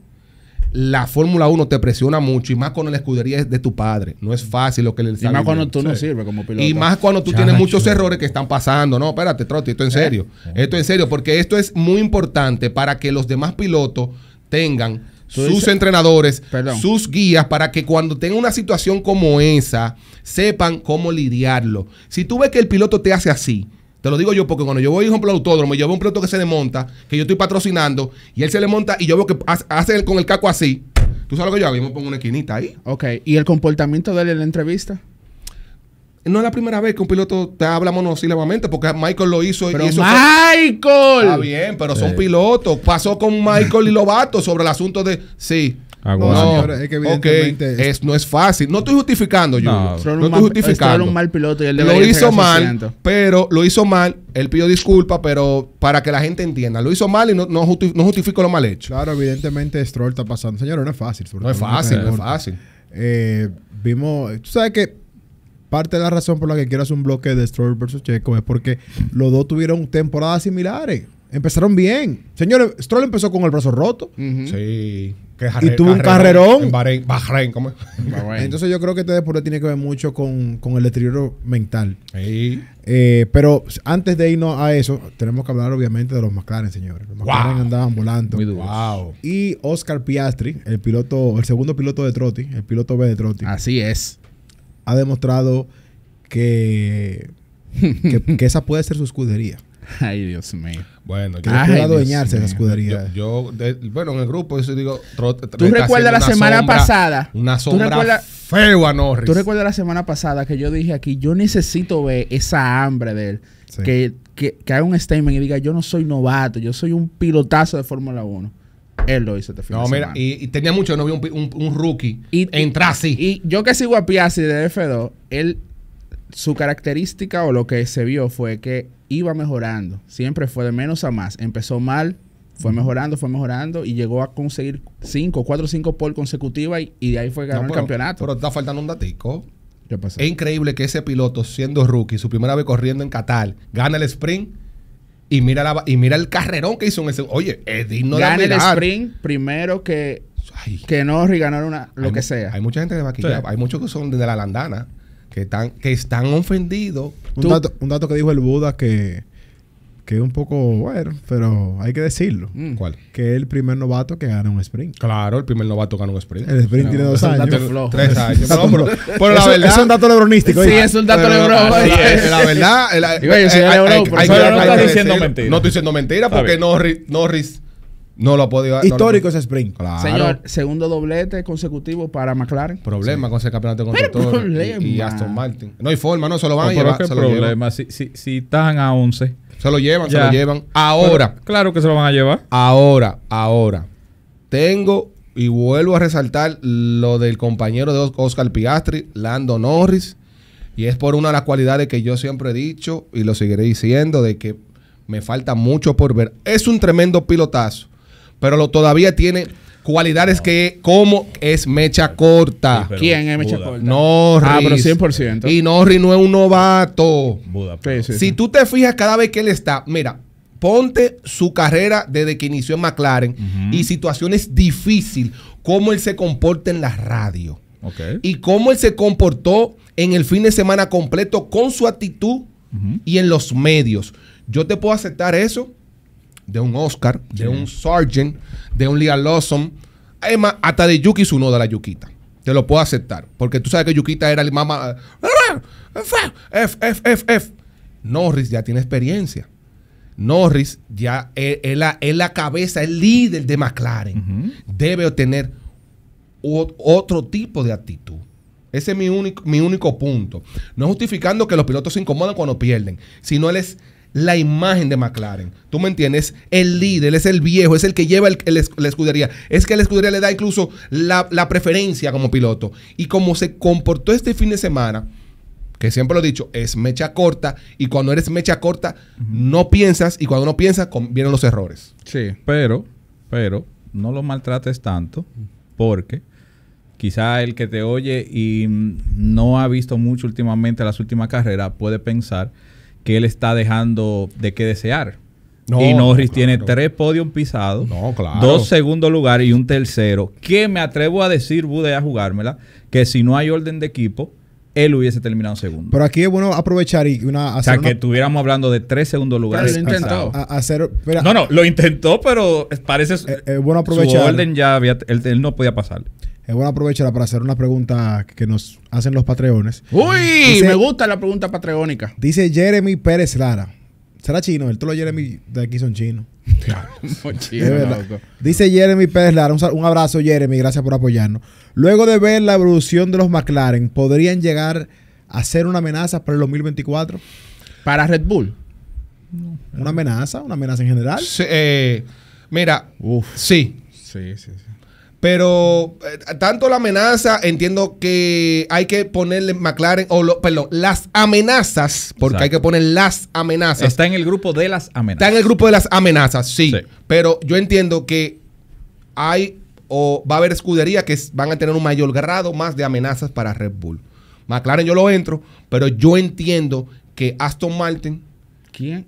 La Fórmula 1 te presiona mucho y más cuando la escudería es de tu padre. No es fácil lo que le Y más cuando tú no sirves como piloto. Y más cuando tú tienes muchos errores que están pasando. No, espérate, trote, esto en eh. serio. Esto en serio, porque esto es muy importante para que los demás pilotos tengan sus entrenadores, sus guías, para que cuando tenga una situación como esa, sepan cómo lidiarlo. Si tú ves que el piloto te hace así, te lo digo yo porque cuando yo voy, por ejemplo, al autódromo y yo veo un piloto que se le monta, que yo estoy patrocinando, y él se le monta y yo veo que hace con el caco así, tú sabes lo que yo hago, yo me pongo una esquinita ahí. Ok, ¿y el comportamiento de él en la entrevista? No es la primera vez que un piloto te habla monosílabamente, porque Michael lo hizo. y eso ¡Michael! Está ah, bien, pero son pilotos. Pasó con Michael y Lobato sobre el asunto de. Sí. Ah, no, es que evidentemente no es fácil. No estoy justificando, yo. No, no estoy eh, justificando. un mal piloto y él lo hizo mal, pero lo hizo mal. Él pidió disculpas, pero para que la gente entienda, lo hizo mal y no, no, justifico lo mal hecho. Claro, evidentemente Stroll está pasando. Señor, no es fácil. No es fácil, no es fácil. vimos, tú sabes que parte de la razón por la que quiero hacer un bloque de Stroll versus Checo es porque los dos tuvieron temporadas similares. Empezaron bien. Señores, Stroll empezó con el brazo roto. Sí. y tuvo un carrerón. Bahrein, Entonces yo creo que este deporte tiene que ver mucho con, el deterioro mental. Sí. Eh, pero antes de irnos a eso, tenemos que hablar obviamente de los McLaren, señores. Los McLaren andaban volando. Muy Y Oscar Piastri, el piloto, el segundo piloto de Trotti, el piloto B de Trotti. Así es ha demostrado que, que, esa puede ser su escudería. Ay, Dios mío. Bueno, yo adueñarse esa escudería. Yo, bueno, en el grupo, eso digo. ¿Tú recuerdas la semana pasada? Una sombra feo a Norris. ¿Tú recuerdas la semana pasada que yo dije aquí, yo necesito ver esa hambre de él? Que, que, que haga un statement y diga, yo no soy novato, yo soy un pilotazo de Fórmula 1. Él lo hizo te este fin mira, Y, tenía mucho, no vi un, rookie y, entrar así. Y, yo que sigo a Piazzi de F2, él, su característica o lo que se vio fue que iba mejorando. Siempre fue de menos a más. Empezó mal, fue mejorando, fue mejorando y llegó a conseguir 5, 4, 5 por consecutiva y, de ahí fue ganando el campeonato. Pero está faltando un datico. ¿Qué Es increíble que ese piloto, siendo rookie, su primera vez corriendo en Qatar, gana el sprint y mira, la, y mira el carrerón que hizo en ese. Oye, es digno de el sprint primero que, que no ganar una, lo que sea. Hay mucha gente de vaquilla. Hay muchos que son de la landana que están, que están ofendidos. Un dato, un dato, que dijo el Buda que que es un poco bueno, pero hay que decirlo. Mm. ¿Cuál? Que es el primer novato que gana un sprint. Claro, el primer novato gana un sprint. El sprint tiene dos años. Tres años. pero, la verdad, es un dato lebronístico. Sí, es un dato lebronístico. la, verdad, no estoy diciendo mentira. No estoy diciendo mentira porque Norris no, no lo ha podido. Histórico ese sprint. Señor, segundo doblete consecutivo para McLaren. Problema con ese campeonato de constructores y, Aston Martin. No hay forma, no, se lo van a llevar. Si, si, están a 11. Se lo llevan, se lo llevan. Ahora. claro que se lo van a llevar. Ahora, ahora. Tengo y vuelvo a resaltar lo del compañero de Oscar Piastri, Lando Norris. Y es por una de las cualidades que yo siempre he dicho y lo seguiré diciendo, de que me falta mucho por ver. Es un tremendo pilotazo pero lo, todavía tiene cualidades que como es mecha corta. ¿Quién es mecha corta? Norris. Ah, pero 100%. Y Norris no es un novato. Buda, si tú te fijas cada vez que él está, mira, ponte su carrera desde que inició en McLaren y situaciones difíciles, cómo él se comporta en la radio. Y cómo él se comportó en el fin de semana completo con su actitud y en los medios. Yo te puedo aceptar eso de un Oscar, de un Sargent, de un Liam Lawson, hasta de Yuki de la Yukita. Te lo puedo aceptar, porque tú sabes que Yukita era el mamá. Eh, F, F, F, F. Norris ya tiene experiencia. Norris ya es, la, cabeza, el líder de McLaren. Debe tener otro tipo de actitud. Ese es mi único, mi único punto. No justificando que los pilotos se incomodan cuando pierden, sino él es la imagen de McLaren. ¿Tú me entiendes? El líder, es el viejo, es el que lleva el, la escudería. Es que la escudería le da incluso la, preferencia como piloto. Y como se comportó este fin de semana, que siempre lo he dicho, es mecha corta y cuando eres mecha corta no piensas y cuando no piensas vienen los errores. Sí, pero, pero no lo maltrates tanto porque quizá el que te oye y no ha visto mucho últimamente las últimas carreras puede pensar que él está dejando de qué desear. y Norris tiene tres podios pisados, dos segundos lugares y un tercero. Que me atrevo a decir, Bude, a jugármela, que si no hay orden de equipo, él hubiese terminado segundo. Pero aquí es bueno aprovechar y una. Hacer o sea, que estuviéramos hablando de tres segundos lugares. no, no, lo intentó, pero parece. Es eh, eh, bueno aprovechar. Su orden ya había. Él, él no podía pasar. Es eh, bueno aprovecharla para hacer una pregunta que nos hacen los patreones. ¡Uy! me gusta la pregunta patreónica. Dice Jeremy Pérez Lara. ¿Será chino? El todos Jeremy de aquí son chinos. chino, Dice Jeremy Pérez Lara. Un, abrazo, Jeremy. Gracias por apoyarnos. Luego de ver la evolución de los McLaren, ¿podrían llegar a ser una amenaza para el 2024? ¿Para Red Bull? ¿Una amenaza? ¿Una amenaza en general? Sí, eh, mira, Uf. sí. Sí, sí, sí. Pero eh, tanto la amenaza, entiendo que hay que ponerle McLaren, o perdón, las amenazas, porque hay que poner las amenazas. Está en el grupo de las amenazas. Está en el grupo de las amenazas, sí. Pero yo entiendo que hay o va a haber escudería que van a tener un mayor grado más de amenazas para Red Bull. McLaren yo lo entro, pero yo entiendo que Aston Martin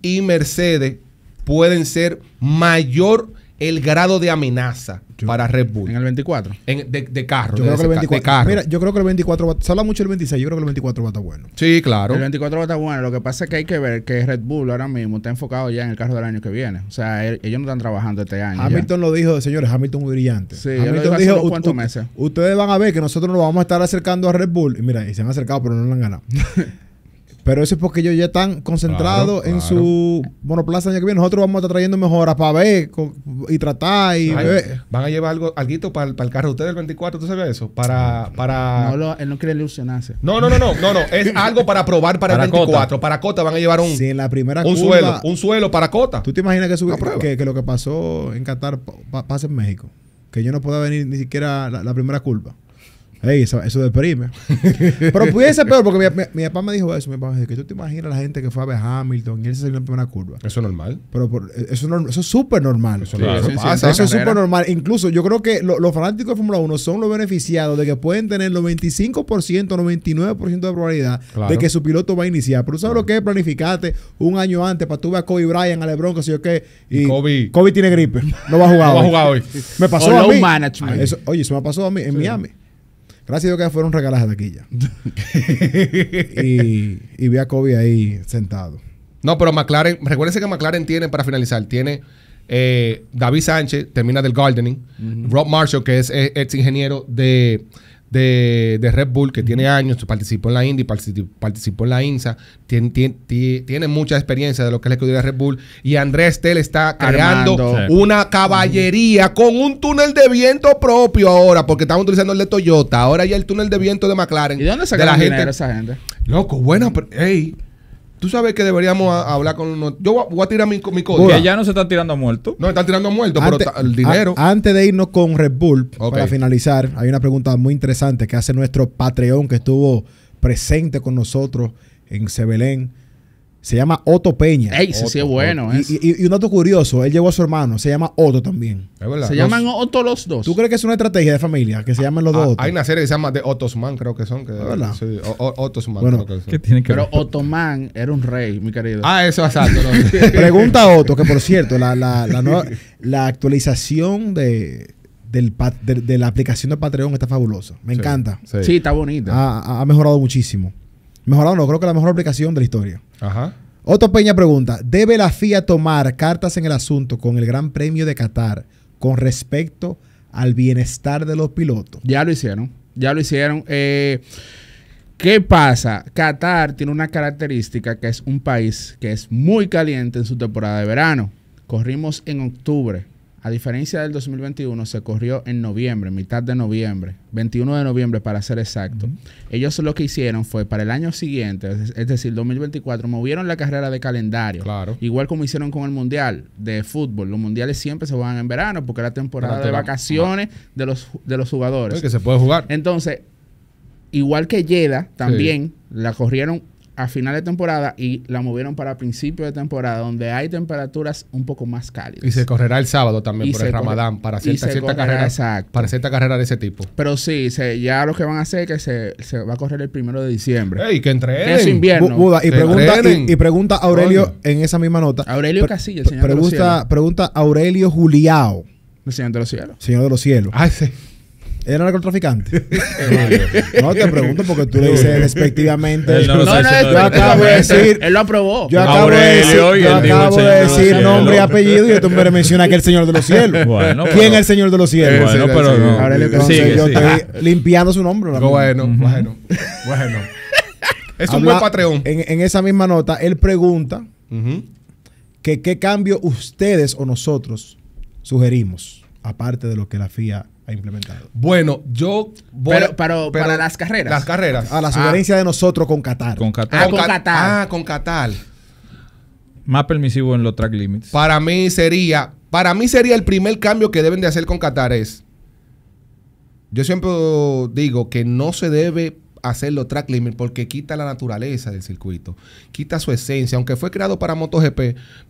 y Mercedes pueden ser mayor el grado de amenaza para Red Bull. En el 24. de, de, carro. Yo creo que el 24. Mira, yo creo que el 24 va, se habla mucho del 26, yo creo que el 24 va a estar bueno. Sí, claro. El 24 va a estar bueno. Lo que pasa es que hay que ver que Red Bull ahora mismo está enfocado ya en el carro del año que viene. O sea, ellos no están trabajando este año. Hamilton lo dijo, señores, Hamilton muy brillante. Sí, Hamilton dijo, cuántos meses. Ustedes van a ver que nosotros nos vamos a estar acercando a Red Bull. Y mira, y se han acercado, pero no lo han ganado. Pero eso es porque ellos ya están concentrados en su monoplaza año que viene. Nosotros vamos a estar trayendo mejoras para ver y tratar y Van a llevar algo, alguito para, el carro de ustedes el 24, ¿tú sabes eso? Para, para... No, él no quiere ilusionarse. No, no, no, no, no, no. Es algo para probar para, el 24. Para Cota van a llevar un, un suelo. Un suelo para Cota. ¿Tú te imaginas que, lo que pasó en Qatar pase en México? Que yo no pueda venir ni siquiera la, la primera curva eso, deprime. Pero pudiese ser peor, porque mi, papá me dijo eso. Mi papá me dijo que tú te imaginas la gente que fue a ver Hamilton y él se salió en primera curva. Eso es normal. Pero eso, es súper normal. Eso, es súper normal. Incluso yo creo que los fanáticos de Fórmula 1 son los beneficiados de que pueden tener los 25%, 99% de probabilidad de que su piloto va a iniciar. Pero ¿sabes lo que es planificarte un año antes para tú ver a Kobe Bryant, a LeBron, que yo qué? Kobe. tiene gripe. No va a jugar no hoy. Va a jugar hoy. Me pasó a mí. oye, eso me pasó a mí en Miami. Gracias a Dios que fueron regaladas de taquilla. y, vi a Kobe ahí sentado. No, pero McLaren, recuérdense que McLaren tiene, para finalizar, tiene eh, David Sánchez, termina del gardening, Rob Marshall, que es ex ingeniero de, de, Red Bull, que tiene años, participó en la Indy, participó, en la INSA, tiene, mucha experiencia de lo que es la de Red Bull. Y Andrés Tel está creando una caballería con un túnel de viento propio ahora, porque estamos utilizando el de Toyota, ahora ya el túnel de viento de McLaren. ¿Y de dónde la gente? Loco, bueno, pero, hey, Tú sabes que deberíamos hablar con uno. Yo voy a, tirar mi, código. Que ya no se están tirando a muerto. No, están tirando a muerto, pero el dinero. antes de irnos con Red Bull, para finalizar, hay una pregunta muy interesante que hace nuestro Patreon que estuvo presente con nosotros en Sebelén se llama Otto Peña. Ey, sí es bueno. Y, un dato curioso, él llevó a su hermano, se llama Otto también. Se llaman Otto los dos. ¿Tú crees que es una estrategia de familia que se ah, llamen los dos ah, Otto? Hay una serie que se llama de Ottosman, creo que son. Que, es verdad. Sí, creo que ¿Qué tiene que Pero Otomán era un rey, mi querido. Ah, eso exacto. Pregunta a Otto, que por cierto, la, actualización de, del, la aplicación de Patreon está fabulosa. Me encanta. Sí. está bonita. ha mejorado muchísimo. Mejorado no, creo que la mejor aplicación de la historia. Ajá. Peña pregunta, ¿debe la FIA tomar cartas en el asunto con el Gran Premio de Qatar con respecto al bienestar de los pilotos? Ya lo hicieron, ya lo hicieron. Eh, ¿Qué pasa? Qatar tiene una característica que es un país que es muy caliente en su temporada de verano. Corrimos en octubre, a diferencia del 2021, se corrió en noviembre, mitad de noviembre, 21 de noviembre para ser exacto. Ellos lo que hicieron fue para el año siguiente, es decir, 2024, movieron la carrera de calendario. Claro. Igual como hicieron con el Mundial de fútbol. Los mundiales siempre se juegan en verano porque la temporada de vacaciones de, los, de los jugadores. que se puede jugar. Entonces, igual que Yeda, también la corrieron a final de temporada y la movieron para principio de temporada, donde hay temperaturas un poco más cálidas. Y se correrá el sábado también por el Ramadán para cierta, carrera. Para cierta carrera de ese tipo. Pero sí, se, ya lo que van a hacer es que se, va a correr el primero de diciembre. ¡Ey, que entre Es invierno. y, pregunta, y, pregunta Aurelio en esa misma nota. Aurelio Casillo señor pregunta, de los cielos. Pregunta Aurelio Juliao. El señor de los cielos. Señor de los cielos. Ah, ¿Era narcotraficante? no, te pregunto porque tú le dices respectivamente. No, no, yo acabo de decir. Él lo aprobó. Yo acabo de decir, decir nombre y apellido y tú me mencionas que el Señor de los Cielos. Bueno, ¿Quién es el Señor de los Cielos? Bueno, pero no. Aurelio, entonces yo estoy limpiando su nombre. Bueno, bueno, bueno. Es un buen patreón. En, esa misma nota, él pregunta que qué cambio ustedes o nosotros sugerimos, aparte de lo que la FIA implementado. Bueno, yo pero, para las carreras. Las carreras. A la sugerencia ah. de nosotros con Qatar. Con Qatar. Ah, con, Qatar. Ah, con Qatar. Más permisivo en los track limits. Para mí sería, para mí sería el primer cambio que deben de hacer con Qatar es. Yo siempre digo que no se debe hacer los track limits porque quita la naturaleza del circuito, quita su esencia, aunque fue creado para MotoGP,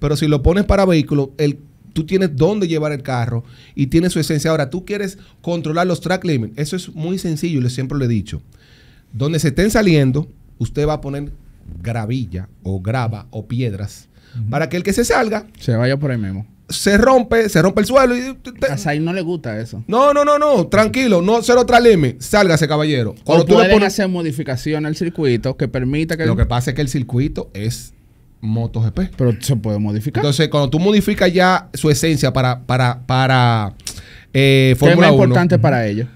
pero si lo pones para vehículos, el tú tienes dónde llevar el carro y tiene su esencia. Ahora, tú quieres controlar los track limits. Eso es muy sencillo, yo siempre lo he dicho. Donde se estén saliendo, usted va a poner gravilla o grava o piedras para que el que se salga se vaya por ahí mismo. Se rompe, se rompe el suelo y A no le gusta eso. No, no, no, no, tranquilo, no cero limit. sálgase caballero. Cuando tú le hacer modificación al circuito que permita que Lo que pasa es que el circuito es MotoGP. Pero se puede modificar. Entonces, cuando tú modificas ya su esencia para, para, para eh, ¿Qué es más importante para ellos?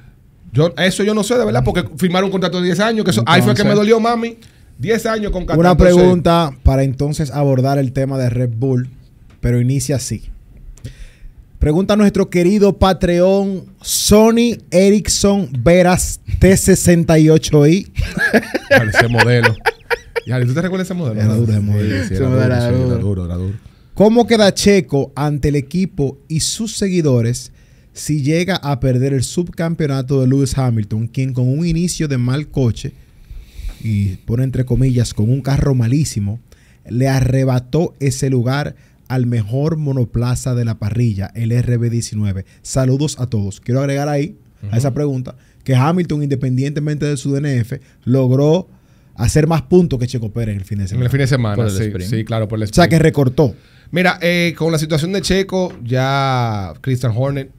Yo, eso yo no sé, de verdad, porque firmaron un contrato de 10 años, que eso, ahí fue que me dolió, mami. 10 años con 14. Una pregunta para entonces abordar el tema de Red Bull, pero inicia así. Pregunta a nuestro querido Patreon Sony Ericsson Veras T68i. Ese modelo. Ya, ¿tú te recuerdas ese modelo? Era duro era, duro, ¿Cómo queda Checo ante el equipo y sus seguidores si llega a perder el subcampeonato de Lewis Hamilton, quien con un inicio de mal coche, y pone entre comillas, con un carro malísimo, le arrebató ese lugar al mejor monoplaza de la parrilla, el RB19. Saludos a todos. Quiero agregar ahí, a esa pregunta, que Hamilton, independientemente de su DNF, logró hacer más puntos que Checo Pérez en el fin de semana. En el fin de semana, sí, claro, por el sprint. O sea, que recortó. Mira, eh, con la situación de Checo, ya Christian Hornet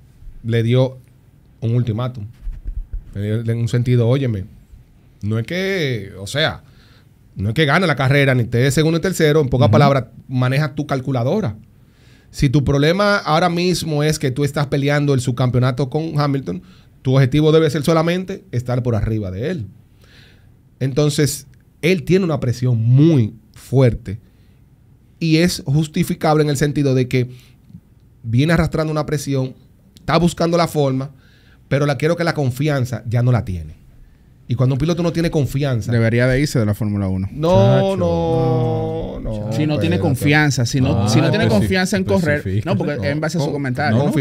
le dio un ultimátum. En un sentido, óyeme, no es que, o sea, no es que gane la carrera, ni te segundo y tercero, en pocas palabras, maneja tu calculadora. Si tu problema ahora mismo es que tú estás peleando el subcampeonato con Hamilton, tu objetivo debe ser solamente estar por arriba de él. Entonces, él tiene una presión muy fuerte y es justificable en el sentido de que viene arrastrando una presión, está buscando la forma, pero la quiero que la confianza ya no la tiene. Y cuando un piloto no tiene confianza. Debería de irse de la Fórmula 1. No, no, no, Si no tiene confianza, si no, si no ah, tiene pues confianza en correr. No, porque en base a su comentario. No,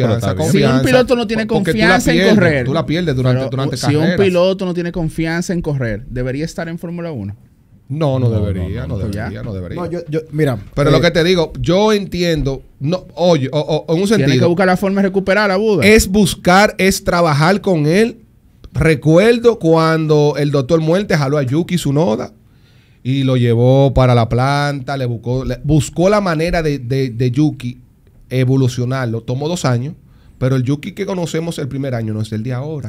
Si un piloto no tiene confianza en correr. Si un piloto no tiene confianza en correr, debería estar en Fórmula 1. No, no, debería, no, debería, no debería. mira, pero lo eh, que te digo, yo entiendo, no, oye, o, en un sentido. Tiene que buscar la forma de recuperar a Buda. Es buscar, es trabajar con él. Recuerdo cuando el doctor Muerte jaló a Yuki su noda y lo llevó para la planta, le buscó, buscó la manera de, de, de Yuki evolucionarlo. Tomó dos años, pero el Yuki que conocemos el primer año no es el de ahora.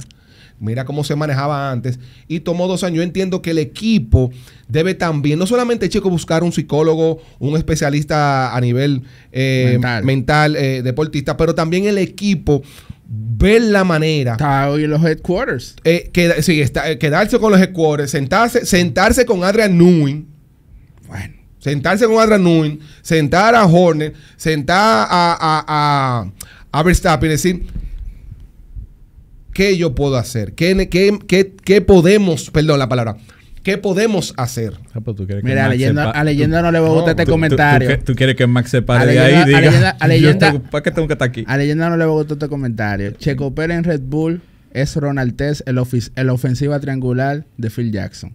Mira cómo se manejaba antes. Y tomó dos años. Yo entiendo que el equipo debe también, no solamente Chico buscar un psicólogo, un especialista a nivel eh, mental, eh, deportista, pero también el equipo ver la manera. Está hoy en los headquarters. Eh, sí, quedarse con los headquarters, sentarse, sentarse con Adrian Nguyen Bueno. Sentarse con Adrian Nguyen sentar a Horner, sentar a, a, a, a Verstappen, es decir ¿qué yo puedo hacer? ¿Qué, qué, qué, podemos, perdón la palabra, ¿Qué podemos hacer? Ah, pues, Mira, a leyenda, a leyenda no le va a gustar este comentario. Tú, quieres que Max se pare de ahí a leyenda, qué tengo que estar aquí? A leyenda no le va a gustar este comentario. Checo Pérez en Red Bull es Ronald Tess, el, ofis, ofensiva triangular de Phil Jackson.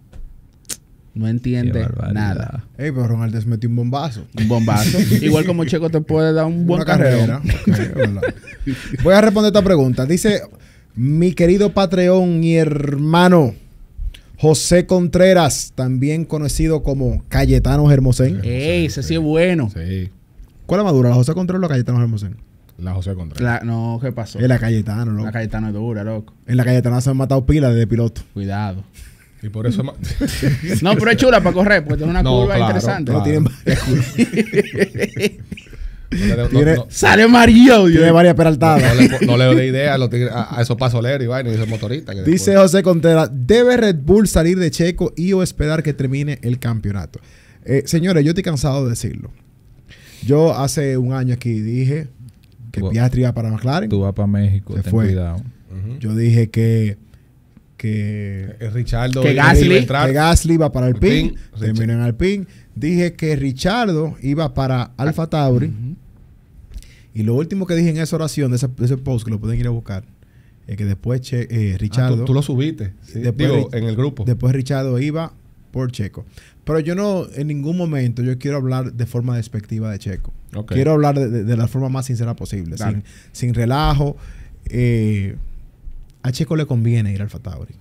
No entiende nada. Ey, pero Ronald Tess metió un bombazo. Un bombazo. Igual como Checo te puede dar un buen Una carrera. Voy a responder esta pregunta. Dice... Mi querido patreón y hermano José Contreras, también conocido como Cayetano Germosén. ¡Ey! Ese sí es bueno. Sí. ¿Cuál es la madura? ¿La José Contreras o la Cayetano Germosén? La José Contreras. no, ¿qué pasó? Es la Cayetano, loco. La Cayetano es dura, loco. En la Cayetano se han matado pilas de piloto. Cuidado. Y por eso. no, pero es chula para correr, porque tiene una curva interesante. Claro. No claro. sale Mario Tiene varias peraltadas. No, le, doy idea a, los tigres, a, esos pasoleros y vaina y esos Dice José Contreras: ¿Debe Red Bull salir de Checo y o esperar que termine el campeonato? Eh, señores, yo estoy cansado de decirlo. Yo hace un año aquí dije que iba para McLaren. Tú vas para México, ten fue. cuidado. Yo dije que que, Richardo que, Gasly, que va para el PIN, terminó en Alpine dije que Richardo iba para Alfa Tauri. Y lo último que dije en esa oración, de ese, post, que lo pueden ir a buscar, es que después eh, ah, Richardo. tú, lo subiste, en el grupo. Después Richardo iba por Checo. Pero yo no, en ningún momento, yo quiero hablar de forma despectiva de Checo. Quiero hablar de, la forma más sincera posible, sin, relajo. Eh, a Checo le conviene ir al Tauri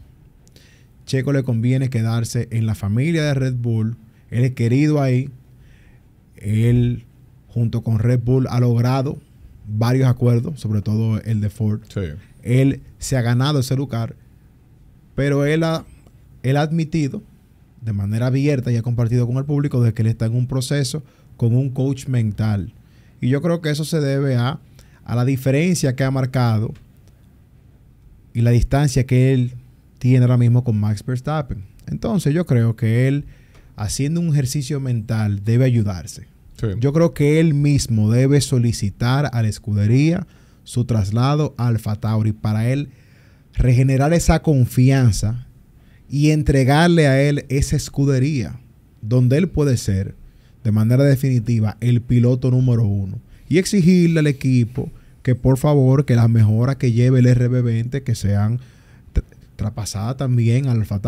Checo le conviene quedarse en la familia de Red Bull él es querido ahí. Él, junto con Red Bull, ha logrado varios acuerdos, sobre todo el de Ford. Él se ha ganado ese lugar, pero él ha, ha admitido de manera abierta y ha compartido con el público de que él está en un proceso con un coach mental. Y yo creo que eso se debe a la diferencia que ha marcado y la distancia que él tiene ahora mismo con Max Verstappen. Entonces yo creo que él haciendo un ejercicio mental debe ayudarse. Yo creo que él mismo debe solicitar a la escudería su traslado a Alfa para él regenerar esa confianza y entregarle a él esa escudería donde él puede ser de manera definitiva el piloto número uno y exigirle al equipo que por favor que las mejoras que lleve el RB20 que sean trapasada también al Alfa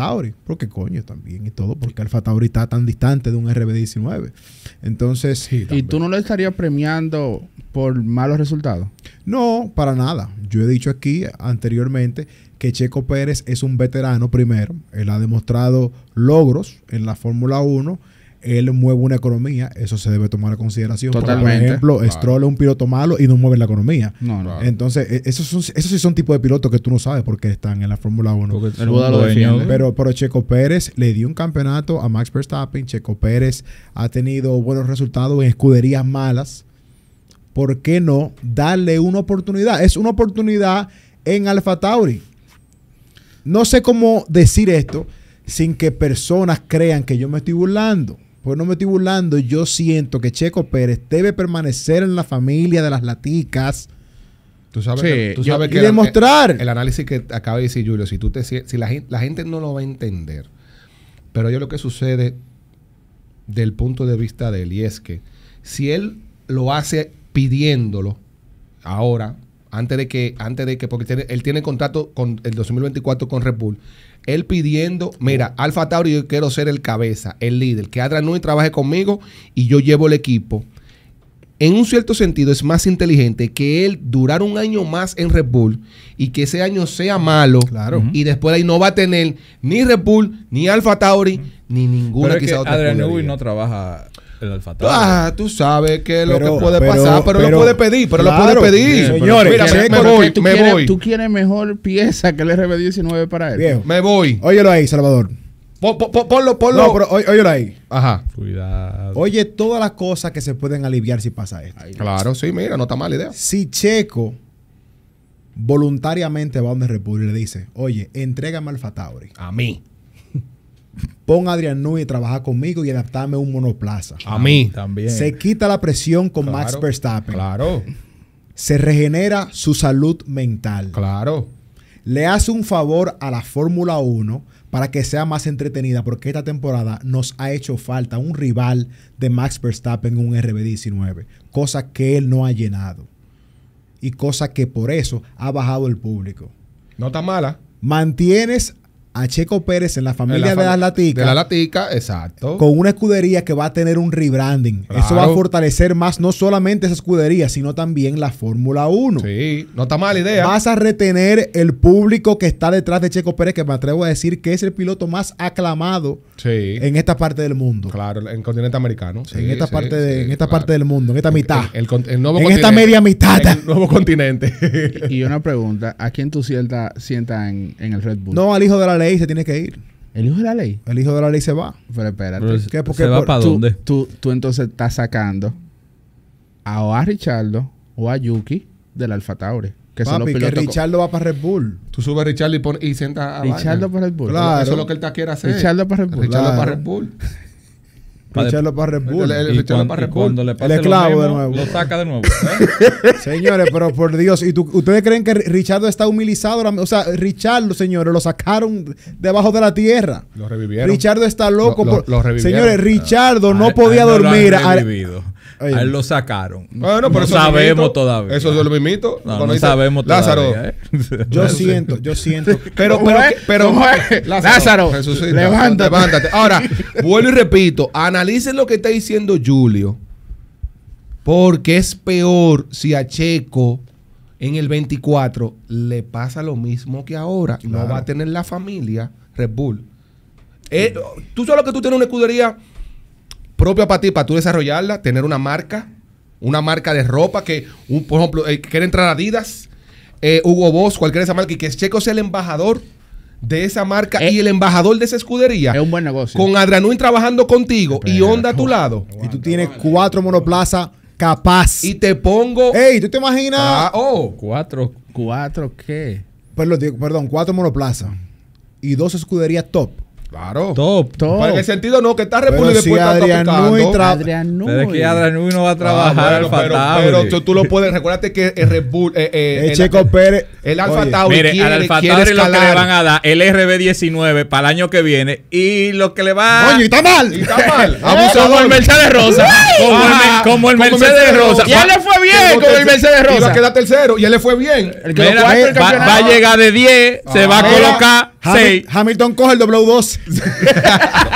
porque coño, también y todo, porque Alfa Tauri está tan distante de un RB19. Entonces, ¿y tú no lo estarías premiando por malos resultados? No, para nada. Yo he dicho aquí anteriormente que Checo Pérez es un veterano primero, él ha demostrado logros en la Fórmula 1 él mueve una economía, eso se debe tomar en consideración. Totalmente. Por ejemplo, Stroll es un piloto malo y no mueve la economía. Entonces, e, esos, son, sí son tipos de pilotos que tú no sabes por qué están en la Fórmula 1. pero, pero Checo Pérez le dio un campeonato a Max Verstappen. Checo Pérez ha tenido buenos resultados en escuderías malas. ¿Por qué no darle una oportunidad? Es una oportunidad en Alfa Tauri. No sé cómo decir esto sin que personas crean que yo me estoy burlando pues no me estoy burlando, yo siento que Checo Pérez debe permanecer en la familia de las laticas. Tú sabes, que, tú demostrar. El, análisis que acaba de decir Julio, si, tú te, si la, la, gente no lo va a entender, pero yo lo que sucede del punto de vista de él, y es que si él lo hace pidiéndolo ahora, antes de que, antes de que, porque él tiene contrato con el 2024 con Red Bull. Él pidiendo, mira, Alfa Tauri, yo quiero ser el cabeza, el líder, que Adrian Nui trabaje conmigo y yo llevo el equipo. En un cierto sentido es más inteligente que él durar un año más en Red Bull y que ese año sea malo claro. y después ahí no va a tener ni Red Bull, ni Alfa Tauri, ni ninguna Pero que Adrian Nui no trabaja el Ah, tú sabes que es lo que puede pasar, pero, lo puede pedir, pero lo puede pedir. Señores, Mira, me, voy, tú quieres, mejor pieza que el RB19 para él. me voy. Óyelo ahí, Salvador. ponlo, ponlo. No, pero óyelo ahí. Ajá. Cuidado. Oye, todas las cosas que se pueden aliviar si pasa esto. claro, sí, mira, no está mala idea. Si Checo voluntariamente va a donde República y le dice, oye, entrégame al Fatauri. A mí pon a Adrián Núñez a trabajar conmigo y adaptarme un monoplaza. A mí también. Se quita la presión con Max Verstappen. Claro. Se regenera su salud mental. Claro. Le hace un favor a la Fórmula 1 para que sea más entretenida, porque esta temporada nos ha hecho falta un rival de Max Verstappen en un RB19, cosa que él no ha llenado y cosa que por eso ha bajado el público. No está mala. Mantienes a Checo Pérez en la familia de, la las Laticas. De la Latica, exacto. Con una escudería que va a tener un rebranding. Eso va a fortalecer más no solamente esa escudería, sino también la Fórmula 1. Sí, no está mala idea. Vas a retener el público que está detrás de Checo Pérez, que me atrevo a decir que es el piloto más aclamado en esta parte del mundo. Claro, en el continente americano. en esta, parte, de, en esta parte del mundo, en esta mitad. en esta media mitad. el nuevo continente. y una pregunta, ¿a quién tú sientas en, en el Red Bull? No, al hijo de la ley se tiene que ir. ¿El hijo de la ley? El hijo de la ley se va. Pero espérate. ¿Qué? Porque, para tú, Tú, entonces estás sacando a, o a Richardo o a Yuki del Alfa Tauri. Que Papi, que Richardo va para Red Bull. Tú subes a Richardo y, pon, y sentas a Richardo para Red Bull. Claro. Eso es lo que él te quiere hacer. Richardo para Red Bull. Richardo para Red Bull para para Le el esclavo de nuevo. Lo saca de nuevo. ¿eh? señores, pero por Dios, ¿y ustedes creen que Richardo está humilizado? O sea, Richardo, señores, lo sacaron debajo de la tierra. Lo revivieron. Richardo está loco. Señores, ah. Richardo no, podía dormir. revivido Ahí a él lo sacaron. Bueno, ah, pero no sabemos todavía. Eso es lo mismito. No, no sabemos todavía. Lázaro. ¿eh? Yo siento, yo siento. Pero, pero, pero, Lázaro, levántate. levántate. Ahora, vuelvo y repito, analicen lo que está diciendo Julio. Porque es peor si a Checo en el 24 le pasa lo mismo que ahora. No va a tener la familia Red Bull. Eh, tú solo que tú tienes una escudería propia para ti, para tú desarrollarla, tener una marca, una marca de ropa que, un, por ejemplo, eh, quiere entrar a Adidas, eh, Hugo Boss, cualquiera de esa marca, y que Checo sea el embajador de esa marca eh. y el embajador de esa escudería. Es un buen negocio. Con Adranuin trabajando contigo y Onda a tu lado. Y tú tienes cuatro monoplazas capaz. Y te pongo. ¡Ey! ¿Tú te imaginas? Ah, oh. Cuatro, cuatro, ¿qué? Perdón, perdón cuatro monoplazas y dos escuderías top Claro. Top. top. Para el sentido no, que está República y después Adrián está Nui Adrián Nui. Pero Adrián Nui no va a ah, trabajar. Ah, pero, tú, tú, lo puedes. Recuérdate que el Red eh, eh, eh, el, Checo Pérez. El Alfa Tauri. Mire, quiere, al Alfa Tauri lo que le van a dar el RB19 para el año que viene. Y lo que le va. Coño, y está mal. Y está mal. Como el Mercedes Rosa. Como el, Mercedes Rosa. Y le fue bien con el Mercedes Rosa. Iba a quedar tercero y él le fue bien. va, a llegar de 10, se va a ah, colocar. Hamilton, coge el W2.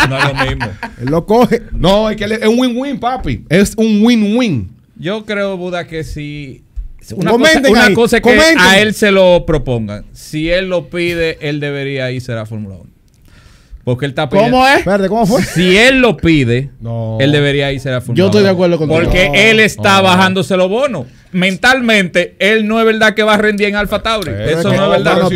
no, es lo mismo. Él lo coge. No, es que es un win-win, papi. Es un win-win. Yo creo, Buda, que si. Una cosa, es que a él se lo propongan. Si él lo pide, él debería irse a la Fórmula 1. Porque él está pidiendo. ¿Cómo es? ¿cómo fue? Si él lo pide, él debería irse a fundar. Yo estoy de acuerdo contigo. Porque él está bajándose los bonos. Mentalmente, él no es verdad que va a rendir en Alfa Tauri. Eh, Eso no es verdad.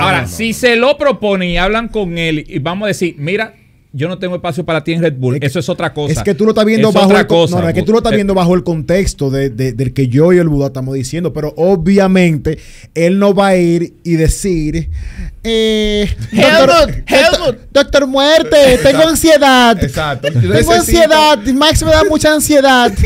Ahora, si se lo propone y hablan con él y vamos a decir, mira, yo no tengo espacio para ti en Red Bull. Eso es otra cosa. Es que tú lo estás viendo bajo el, cosa, es que tú lo estás eh, viendo bajo el contexto del que yo y el Buda estamos diciendo, pero obviamente él no va a ir y decir eh, doctor, doctor, muerte, tengo ansiedad. Exacto. tengo ansiedad, Max me da mucha ansiedad.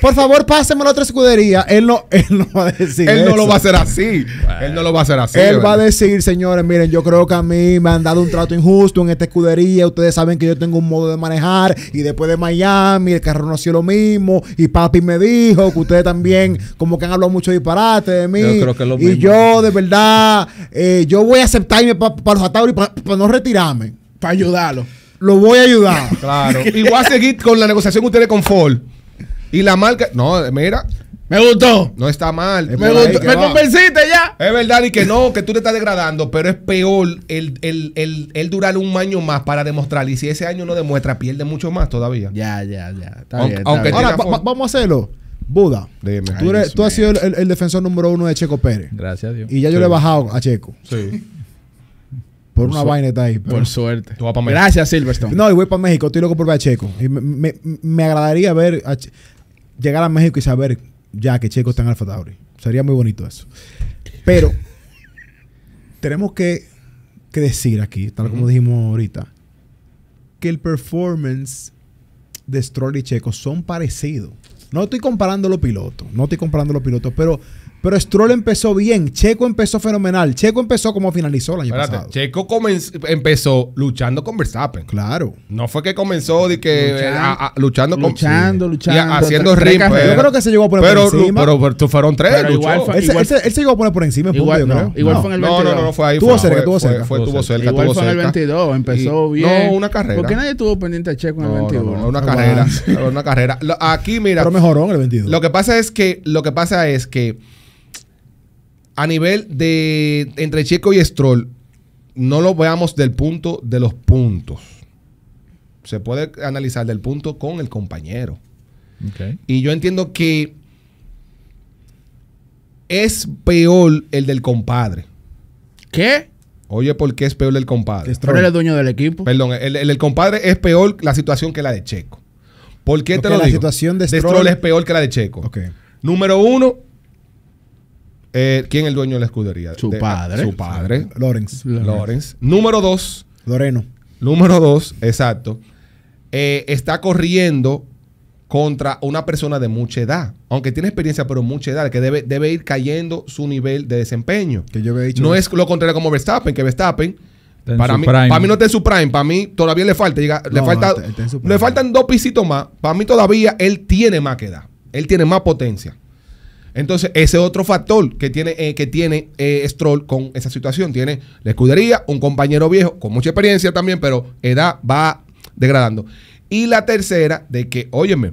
Por favor, pásenme la otra escudería. Él no, él no va a decir. Él no lo va a hacer así. Él no lo va a hacer así. Él va a decir, señores, miren, yo creo que a mí me han dado un trato injusto en esta escudería. Ustedes saben que yo tengo un modo de manejar y después de Miami el carro no ha sido lo mismo y papi me dijo que ustedes también como que han hablado mucho disparate de mí. que lo y yo de verdad, eh, yo voy a aceptarme para los ataúdes y para no retirarme. Para ayudarlo. Lo voy a ayudar. Claro. y voy a seguir con la negociación ustedes con Ford. Y la marca, no, mira, me gustó. No está mal. me, convenciste ya. Es verdad y que no, que tú te estás degradando, pero es peor el, el, el, durar un año más para demostrar. Y si ese año no demuestra, pierde mucho más todavía. Ya, ya, ya. Está aunque, bien, Ahora, vamos a hacerlo. Buda, Dime. tú, has sido el, defensor número uno de Checo Pérez. Gracias a Dios. Y ya yo le he bajado a Checo. Sí. Por, una vaina está ahí. Por suerte. Gracias, Silverstone. No, y voy para México. Estoy loco por ver a Checo. Y me, me, agradaría ver llegar a México y saber ya que Checo está en Alfa Tauri. Sería muy bonito eso. Pero tenemos que, que, decir aquí, tal como dijimos ahorita, que el performance de Stroll y Checo son parecidos. No estoy comparando los pilotos, no estoy comparando los pilotos, pero pero Stroll empezó bien, Checo empezó fenomenal, Checo empezó como finalizó el año pasado. Checo empezó luchando con Verstappen. Claro. No fue que comenzó que eh, luchando, con luchando, luchando, haciendo rimpas. Yo creo que se llegó a poner por encima. Pero, pero, fueron tres, él, se, llegó a poner por encima, en igual, no, Igual fue en el 22. No, no, no, fue ahí. Tuvo cerca, tuvo cerca. Fue, tuvo cerca, Igual fue en el 22, empezó bien. No, una carrera. ¿Por qué nadie tuvo pendiente a Checo en el 22? No, una carrera, una carrera. Aquí, mira. Pero mejoró en el 22. Lo que pasa es que, lo que pasa es que a nivel de entre Checo y Stroll, no lo veamos del punto de los puntos. Se puede analizar del punto con el compañero. Okay. Y yo entiendo que es peor el del compadre. ¿Qué? Oye, ¿por qué es peor el compadre? Stroll es el dueño del equipo. Perdón, el, compadre es peor la situación que la de Checo. ¿Por qué te lo la digo? La situación de Stroll, es peor que la de Checo. Okay. Número uno, eh, ¿Quién es el dueño de la escudería? Su padre. Su padre. Lorenz. Lorenz. Número dos. Loreno. Número dos, exacto. Eh, está corriendo contra una persona de mucha edad. Aunque tiene experiencia, pero mucha edad, que debe, debe ir cayendo su nivel de desempeño. Que No es lo contrario como Verstappen, que Verstappen. Para mí, mí, no está en su prime, para mí todavía le falta, le, falta le faltan dos pisitos más, para mí todavía él tiene más que edad. él tiene más potencia. Entonces, ese otro factor que tiene, eh, que tiene eh, Stroll con esa situación. Tiene la escudería, un compañero viejo con mucha experiencia también, pero edad va degradando. Y la tercera, de que, óyeme,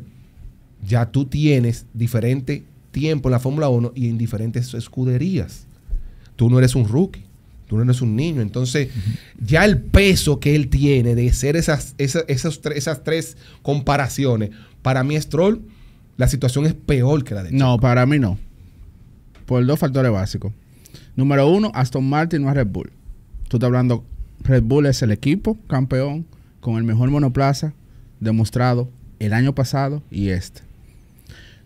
ya tú tienes diferente tiempo en la Fórmula 1 y en diferentes escuderías. Tú no eres un rookie, tú no eres un niño. Entonces, ya el peso que él tiene de ser esas, esas, esas, esas tres comparaciones, para mí Stroll la situación es peor que la de No, para mí no. Por dos factores básicos. Número uno, Aston Martin no es Red Bull. Tú estás hablando, Red Bull es el equipo campeón con el mejor monoplaza demostrado el año pasado y este.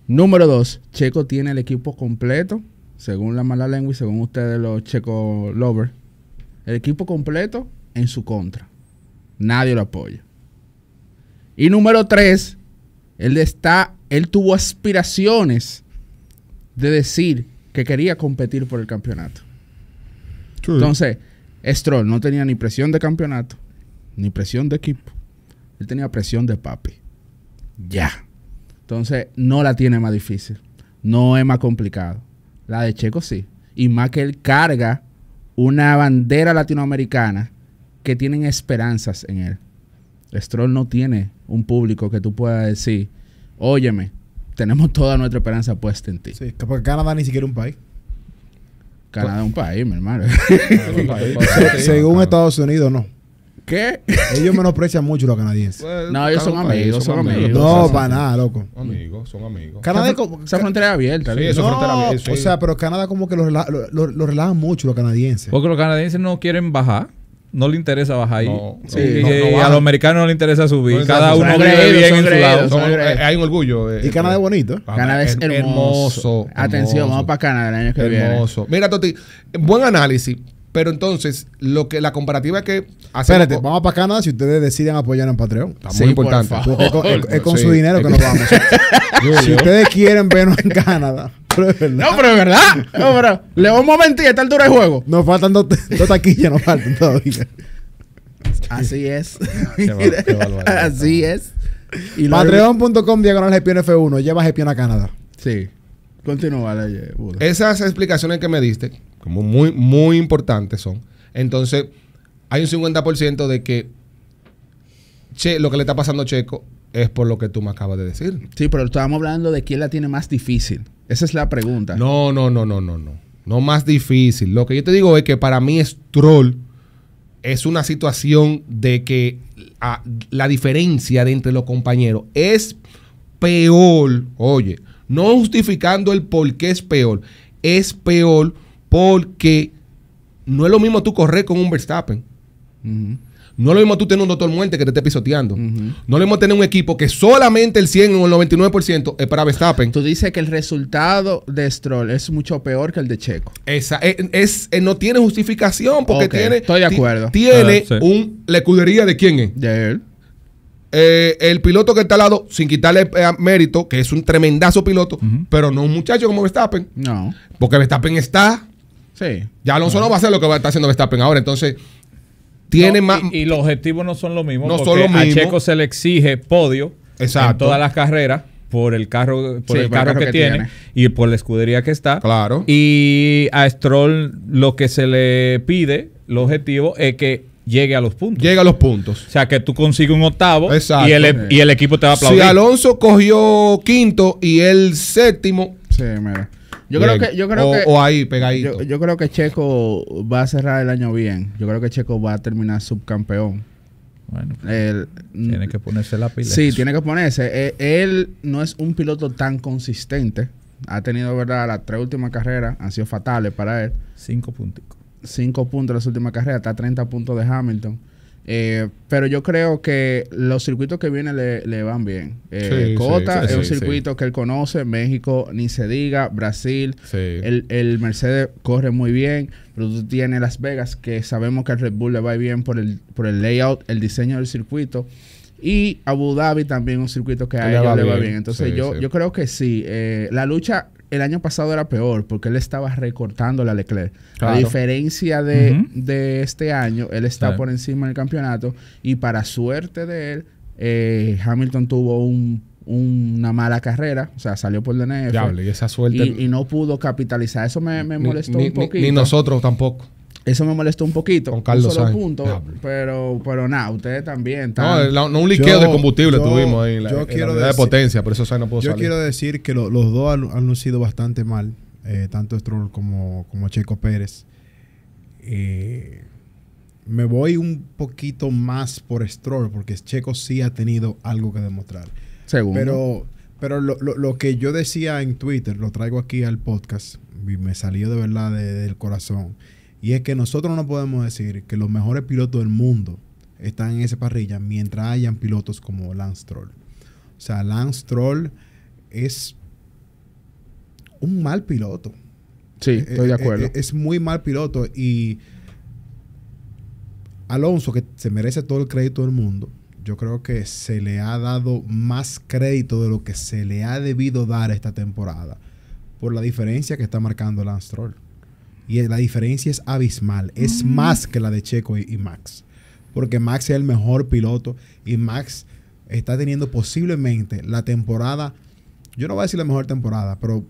Número dos, Checo tiene el equipo completo, según la mala lengua y según ustedes los Checo lovers, el equipo completo en su contra. Nadie lo apoya. Y número tres, él está él tuvo aspiraciones de decir que quería competir por el campeonato. Entonces, Stroll no tenía ni presión de campeonato, ni presión de equipo. Él tenía presión de papi. Ya. Entonces, no la tiene más difícil. No es más complicado. La de Checo sí. Y más que él carga una bandera latinoamericana que tienen esperanzas en él. Stroll no tiene un público que tú puedas decir, óyeme, tenemos toda nuestra esperanza puesta en ti. Sí, porque Canadá ni siquiera un país. Canadá es un país, mi hermano. Según Estados Unidos, no. ¿Qué? Ellos menosprecian mucho los canadienses. Pues, no, ellos son amigos, son amigos. No, para nada, loco. Amigos, son amigos. Canadá esa frontera es abierta. no, frontera O sea, pero Canadá como que los lo, relajan mucho los canadienses. Porque los canadienses no quieren bajar no le interesa bajar ahí. y, a los americanos no le interesa subir. Cada uno vive bien en su lado. hay un orgullo. Eh, y Canadá es eh, bonito. Canadá es hermoso. Atención, vamos para Canadá el año que viene. Hermoso. Mira, Toti, buen análisis. Pero entonces, lo que la comparativa que Espérate, vamos para Canadá si ustedes deciden apoyar en Patreon. Está muy importante. Es, con su dinero que nos vamos. si ustedes quieren vernos en Canadá. no, pero es verdad. No, pero le vamos a mentir a esta altura de juego. Nos faltan dos, taquillas, nos faltan todavía. Así es. Ah, Así es. Patreon.com diagonal f 1 Lleva GPN a Canadá. Sí. Continúa, Esas explicaciones que me diste, como muy, muy importantes son. Entonces, hay un 50% de que che, lo que le está pasando a Checo es por lo que tú me acabas de decir. Sí, pero estábamos hablando de quién la tiene más difícil. Esa es la pregunta. No, no, no, no, no, no. No más difícil. Lo que yo te digo es que para mí es troll. Es una situación de que la diferencia entre los compañeros es peor. Oye, no justificando el por qué es peor. Es peor porque no es lo mismo tú correr con un Verstappen no lo mismo tú tener un doctor muerte que te esté pisoteando. No lo mismo tener un equipo que solamente el 100 o el 99% es para Verstappen. Tú dices que el resultado de Stroll es mucho peor que el de Checo. Esa, eh, es, eh, no tiene justificación porque tiene. Estoy de acuerdo. Tiene ah, un, la de quién es. De él. Eh, el piloto que está al lado, sin quitarle mérito, que es un tremendazo piloto, pero no un muchacho como Verstappen. No. Porque Verstappen está. Sí. Ya Alonso no va a hacer lo que va a estar haciendo Verstappen ahora. Entonces, tiene Y, los objetivos no son los mismos. No porque A Checo se le exige podio en todas las carreras por el carro, por el, carro que, tiene, y por la escudería que está. Claro. Y a Stroll lo que se le pide, el objetivo, es que llegue a los puntos. Llega a los puntos. O sea, que tú consigues un octavo y el, equipo te va a aplaudir. Si Alonso cogió quinto y el séptimo, sí, yo creo que, yo creo que o ahí pegadito. Yo, creo que Checo va a cerrar el año bien. Yo creo que Checo va a terminar subcampeón. Bueno, tiene que ponerse la pila. Sí, tiene que ponerse. E, él no es un piloto tan consistente. Ha tenido, ¿verdad? Las tres últimas carreras han sido fatales para él. Cinco puntos. Cinco puntos en las últimas carreras. Está a 30 puntos de Hamilton. Eh, pero yo creo que los circuitos que vienen le, van bien. Eh, Cota es un circuito que él conoce, México ni se diga, Brasil, el, Mercedes corre muy bien, pero tú tienes Las Vegas que sabemos que al Red Bull le va bien por el, por el layout, el diseño del circuito. Y Abu Dhabi también un circuito que a ellos le va bien. Entonces yo, yo creo que sí. Eh, la lucha el año pasado era peor porque él estaba recortando a Leclerc. A diferencia de, este año, él está por encima del campeonato y para suerte de él, eh, Hamilton tuvo un, una mala carrera, o sea, salió por DNF. y esa suerte. Y, no pudo capitalizar. Eso me, molestó un poquito. ni nosotros tampoco. Eso me molestó un poquito. Con Carlos Punto, pero, pero nada, ustedes también. No, un liqueo de combustible tuvimos ahí. La, de potencia, por eso Sainz no pudo Yo quiero decir que los dos han, lucido bastante mal, eh, tanto Stroll como, Checo Pérez. Eh, me voy un poquito más por Stroll, porque Checo sí ha tenido algo que demostrar. Según. Pero, pero lo, lo, que yo decía en Twitter, lo traigo aquí al podcast, me salió de verdad del corazón y es que nosotros no podemos decir que los mejores pilotos del mundo están en esa parrilla mientras hayan pilotos como Lance Troll. O sea, Lance Troll es un mal piloto. Sí, eh, estoy de eh, acuerdo. Es, eh, es, muy mal piloto y Alonso, que se merece todo el crédito del mundo, yo creo que se le ha dado más crédito de lo que se le ha debido dar esta temporada por la diferencia que está marcando Lance Troll. Y la diferencia es abismal. Es más que la de Checo y, Max. Porque Max es el mejor piloto y Max está teniendo posiblemente la temporada, yo no voy a decir la mejor temporada, pero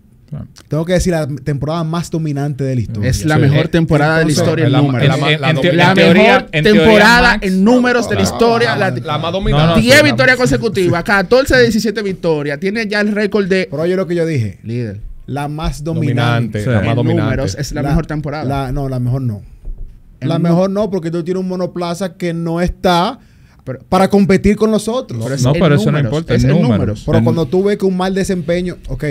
tengo que decir la temporada más dominante de la historia. Es la mejor eh, temporada de la historia en números. La, mejor temporada en números de la historia. La, más dominante. 10 victorias consecutivas, 14 de 17 victorias. Tiene ya el récord de. Pero oye lo que yo dije. Líder la más dominante, la más en números es la, mejor temporada. no, la mejor no. la mejor no, porque tú tienes un monoplaza que no está para competir con los otros. Pero no, pero eso no importa. Es el número Pero cuando tú ves que un mal desempeño, ok,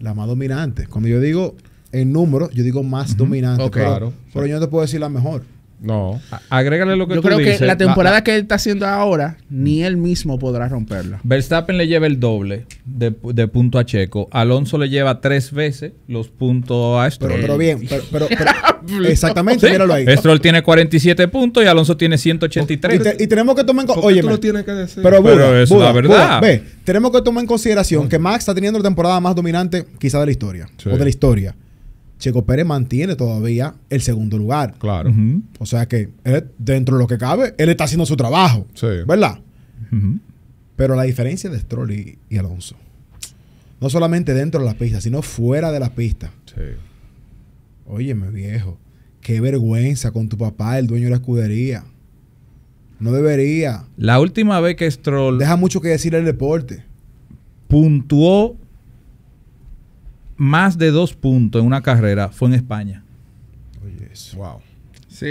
la más dominante. Cuando yo digo en números, yo digo más dominante. claro. pero yo no te puedo decir la mejor. No, agrégale lo que Yo creo que la temporada que él está haciendo ahora, ni él mismo podrá romperla. Verstappen le lleva el doble de, punto a Checo. Alonso le lleva tres veces los puntos a Stroll. Pero, bien, pero, exactamente, míralo ahí. Stroll tiene 47 puntos y Alonso tiene 183. Y, y tenemos que tomar en consideración. Pero, es la verdad. tenemos que tomar en consideración que Max está teniendo la temporada más dominante quizá de la historia. O de la historia. Checo Pérez mantiene todavía el segundo lugar. Claro. O sea que eh, dentro de lo que cabe, él está haciendo su trabajo. Sí. ¿Verdad? Pero la diferencia de Stroll y, Alonso, no solamente dentro de la pista, sino fuera de la pista. Sí. Óyeme, viejo, qué vergüenza con tu papá, el dueño de la escudería. No debería. La última vez que Stroll. Deja mucho que decir el deporte. Puntuó más de dos puntos en una carrera fue en España. Oye, Wow.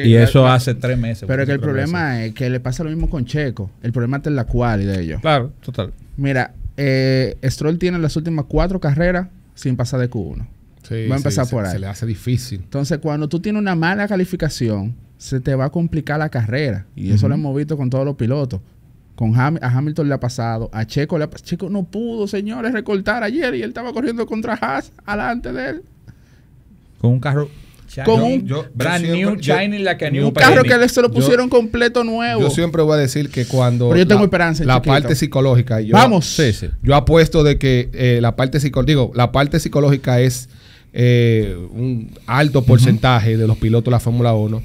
y eso hace tres meses. Pero que el problema es que le pasa lo mismo con Checo. El problema es en la cual de ellos. Claro, total. Mira, eh, Stroll tiene las últimas cuatro carreras sin pasar de Q1. va a empezar por ahí. Se, le hace difícil. Entonces, cuando tú tienes una mala calificación, se te va a complicar la carrera. Y eso lo hemos visto con todos los pilotos a Hamilton le ha pasado, a Checo le ha pasado. Checo no pudo, señores, recortar ayer y él estaba corriendo contra Haas adelante de él. Con un carro con un new un carro que se lo pusieron completo nuevo. Yo siempre voy a decir que cuando Pero yo tengo esperanza, la parte psicológica Vamos, Yo apuesto de que eh, la parte psicológica, digo, la parte psicológica es eh, un alto porcentaje de los pilotos de la Fórmula 1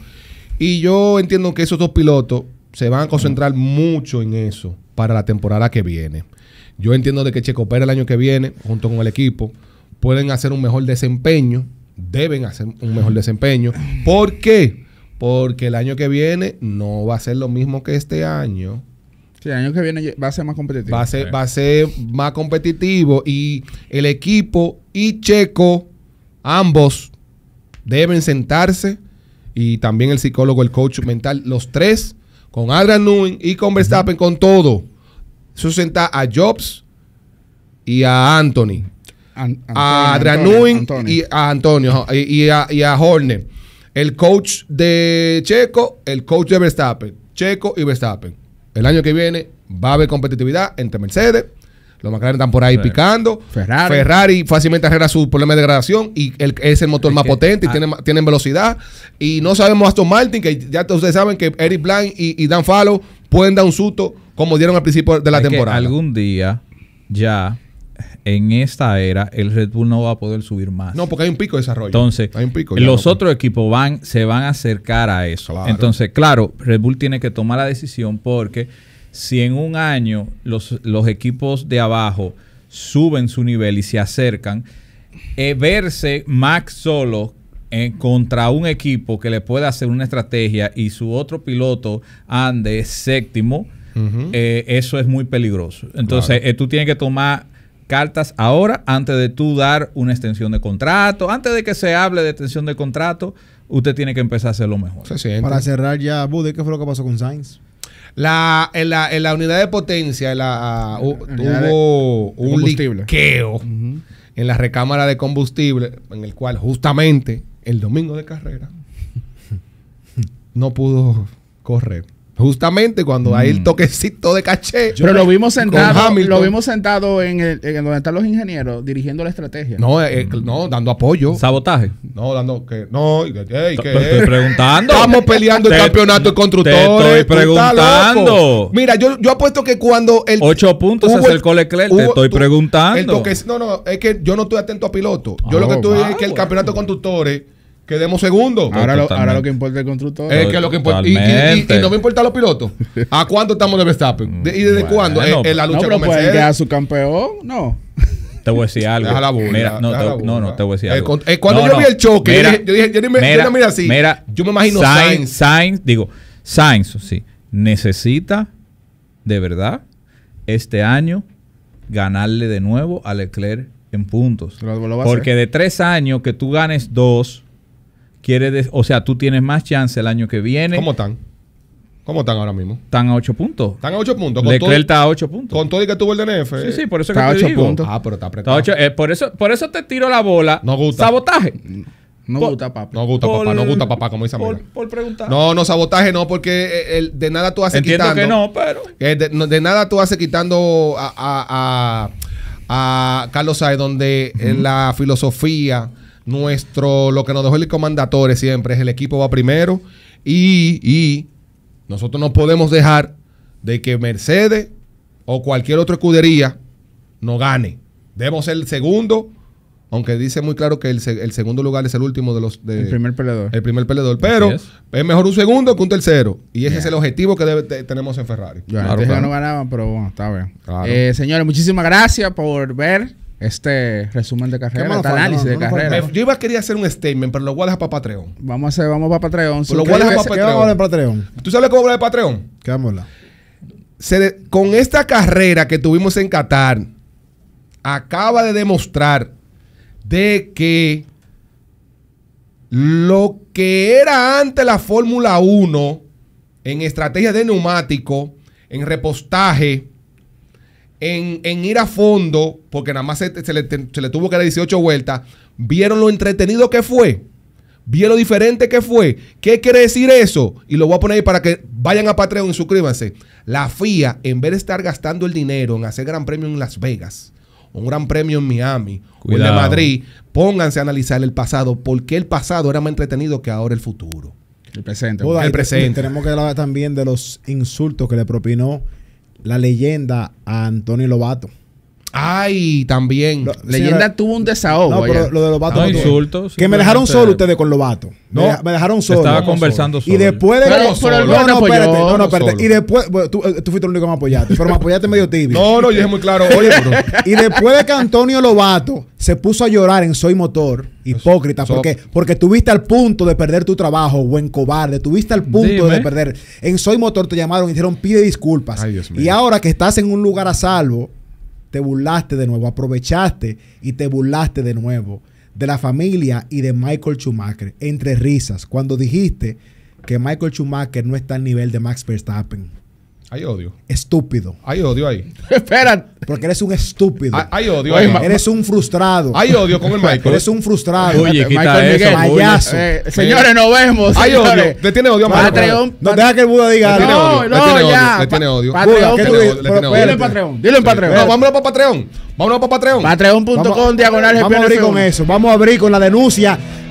y yo entiendo que esos dos pilotos se van a concentrar mucho en eso para la temporada que viene. Yo entiendo de que Checo Pérez el año que viene, junto con el equipo, pueden hacer un mejor desempeño, deben hacer un mejor desempeño. ¿Por qué? Porque el año que viene no va a ser lo mismo que este año. Sí, el año que viene va a ser más competitivo. Va a ser, va a ser más competitivo y el equipo y Checo, ambos, deben sentarse y también el psicólogo, el coach mental, los tres con Adrian Nguyen y con Verstappen, con todo. Eso senta a Jobs y a Anthony. a Adrian Nguyen y a Antonio y, a, y a Horner. El coach de Checo, el coach de Verstappen. Checo y Verstappen. El año que viene va a haber competitividad entre Mercedes los McLaren están por ahí picando. Ferrari. Ferrari fácilmente arregla su problema de degradación y es el motor más potente y ah. tienen, velocidad. Y no sabemos Aston Martin, que ya ustedes saben que Eric Blanc y, Dan Fallow pueden dar un susto como dieron al principio de la temporada. algún día ya en esta era el Red Bull no va a poder subir más. No, porque hay un pico de desarrollo. Entonces, hay un pico, los otros equipos van, se van a acercar a eso. Entonces, claro, Red Bull tiene que tomar la decisión porque si en un año los, los equipos de abajo suben su nivel y se acercan, eh, verse Max solo eh, contra un equipo que le pueda hacer una estrategia y su otro piloto ande séptimo, eh, eso es muy peligroso. Entonces, tú tienes que tomar cartas ahora antes de tú dar una extensión de contrato, antes de que se hable de extensión de contrato, usted tiene que empezar a hacer lo mejor. Para cerrar ya, Bude, ¿qué fue lo que pasó con Sainz? La, en, la, en la unidad de potencia la, ah, hubo un liqueo en la recámara de combustible, en el cual justamente el domingo de carrera no pudo correr Justamente cuando hay el mm. toquecito de caché. Pero lo vimos sentado, lo vimos sentado en, el, en donde están los ingenieros dirigiendo la estrategia. No, eh, eh, no, dando apoyo. Sabotaje. No, dando que no, estoy preguntando. Estamos peleando el campeonato de constructores. Te estoy preguntando. Mira, yo, yo apuesto que cuando el ocho puntos es el Leclerc, te estoy preguntando. El no, no, es que yo no estoy atento a piloto. Yo ah, lo que estoy es que el campeonato de constructores Quedemos segundos. ahora, lo, que importa el constructor. Es que lo que importa. Y, no me importan los pilotos. ¿A cuánto estamos de Verstappen? ¿Y desde mm, cuándo? en la lucha no, pero a su campeón? No. Te voy a decir algo. Deja la mira, no, no, no, te voy a decir eh, algo. cuando eh, yo vi el choque, yo dije, yo dije, mira, así. Mira, yo me imagino Sainz. Sainz, digo, Sainz, sí, necesita de verdad este año ganarle de nuevo a Leclerc en puntos. Porque de tres años que tú ganes dos, Quiere o sea, tú tienes más chance el año que viene. ¿Cómo están? ¿Cómo están ahora mismo? Están a 8 puntos. Están a 8 puntos. Leclerc está a 8 puntos. Con todo y que tuvo el DNF. Sí, sí, por eso está que te 8 puntos. Ah, pero está apretado. Eh, por, eso, por eso te tiro la bola. No gusta. Sabotaje. No gusta, papá. No gusta, papá. No gusta, papá, como dice por, por preguntar. No, no, sabotaje no, porque eh, de nada tú haces Entiendo quitando. que no, pero. De, nada tú haces quitando a, a, a, Carlos Sáez, donde en eh, la filosofía nuestro, lo que nos dejó el comandatore siempre es el equipo va primero y, nosotros no podemos dejar de que Mercedes o cualquier otra escudería no gane. Debemos ser el segundo, aunque dice muy claro que el, segundo lugar es el último de los... el primer peleador. El primer peleador, pero es. mejor un segundo que un tercero. Y ese es el objetivo que tenemos en Ferrari. no ganaban, pero bueno, está bien. Eh, señores, muchísimas gracias por ver este resumen de carrera, este análisis de carrera. yo iba a querer hacer un statement, pero lo voy a dejar para Patreon. Vamos a hacer, vamos para Patreon. Lo voy a dejar para Patreon. ¿Tú sabes cómo hablar de Patreon? ¿Qué con esta carrera que tuvimos en Qatar, acaba de demostrar de que lo que era antes la Fórmula 1 en estrategia de neumático, en repostaje, en, ir a fondo, porque nada más se, le, tuvo que dar 18 vueltas, vieron lo entretenido que fue. Vieron lo diferente que fue. ¿Qué quiere decir eso? Y lo voy a poner ahí para que vayan a Patreon y suscríbanse. La FIA, en vez de estar gastando el dinero en hacer gran premio en Las Vegas, un gran premio en Miami, o en Madrid, pónganse a analizar el pasado, porque el pasado era más entretenido que ahora el futuro. El presente. el presente. Tenemos que hablar también de los insultos que le propinó la leyenda a Antonio Lobato. Ay, también. Leyenda tuvo un desahogo. No, pero lo de vatos. No, insultos. Que me dejaron solo ustedes con Lobato. No, me, dejaron solo. Estaba conversando solo. Y después de. no, no, espérate, eh, no, no, espérate. Y después. tú, fuiste el único que me apoyaste. Pero me apoyaste medio tibio. No, no, yo dije muy claro. Oye, bro. y después de que Antonio Lobato se puso a llorar en Soy Motor, hipócrita, ¿por porque, porque estuviste al punto de perder tu trabajo, buen cobarde, estuviste al punto de perder. En Soy Motor te llamaron y dijeron pide disculpas. Ay, Dios mío. Y ahora que estás en un lugar a salvo, te burlaste de nuevo, aprovechaste y te burlaste de nuevo de la familia y de Michael Schumacher, entre risas, cuando dijiste que Michael Schumacher no está al nivel de Max Verstappen. Hay odio. Estúpido. Hay odio ahí. Espera. Porque eres un estúpido. Hay, odio ahí. Eres un frustrado. Hay odio con el Michael. eres un frustrado. Oye, Michael Miguel. Payaso. Eh, señores, nos vemos. Hay odio. Le tiene odio a Patreon. No, deja que el Buda diga No, no, ya. Le tiene odio. Patreon. Dile en Patreon. Dilo en Patreon. No, vámonos para Patreon. Vámonos para Patreon. Patreon.com diagonal Vamos a abrir con eso. Vamos a abrir con la denuncia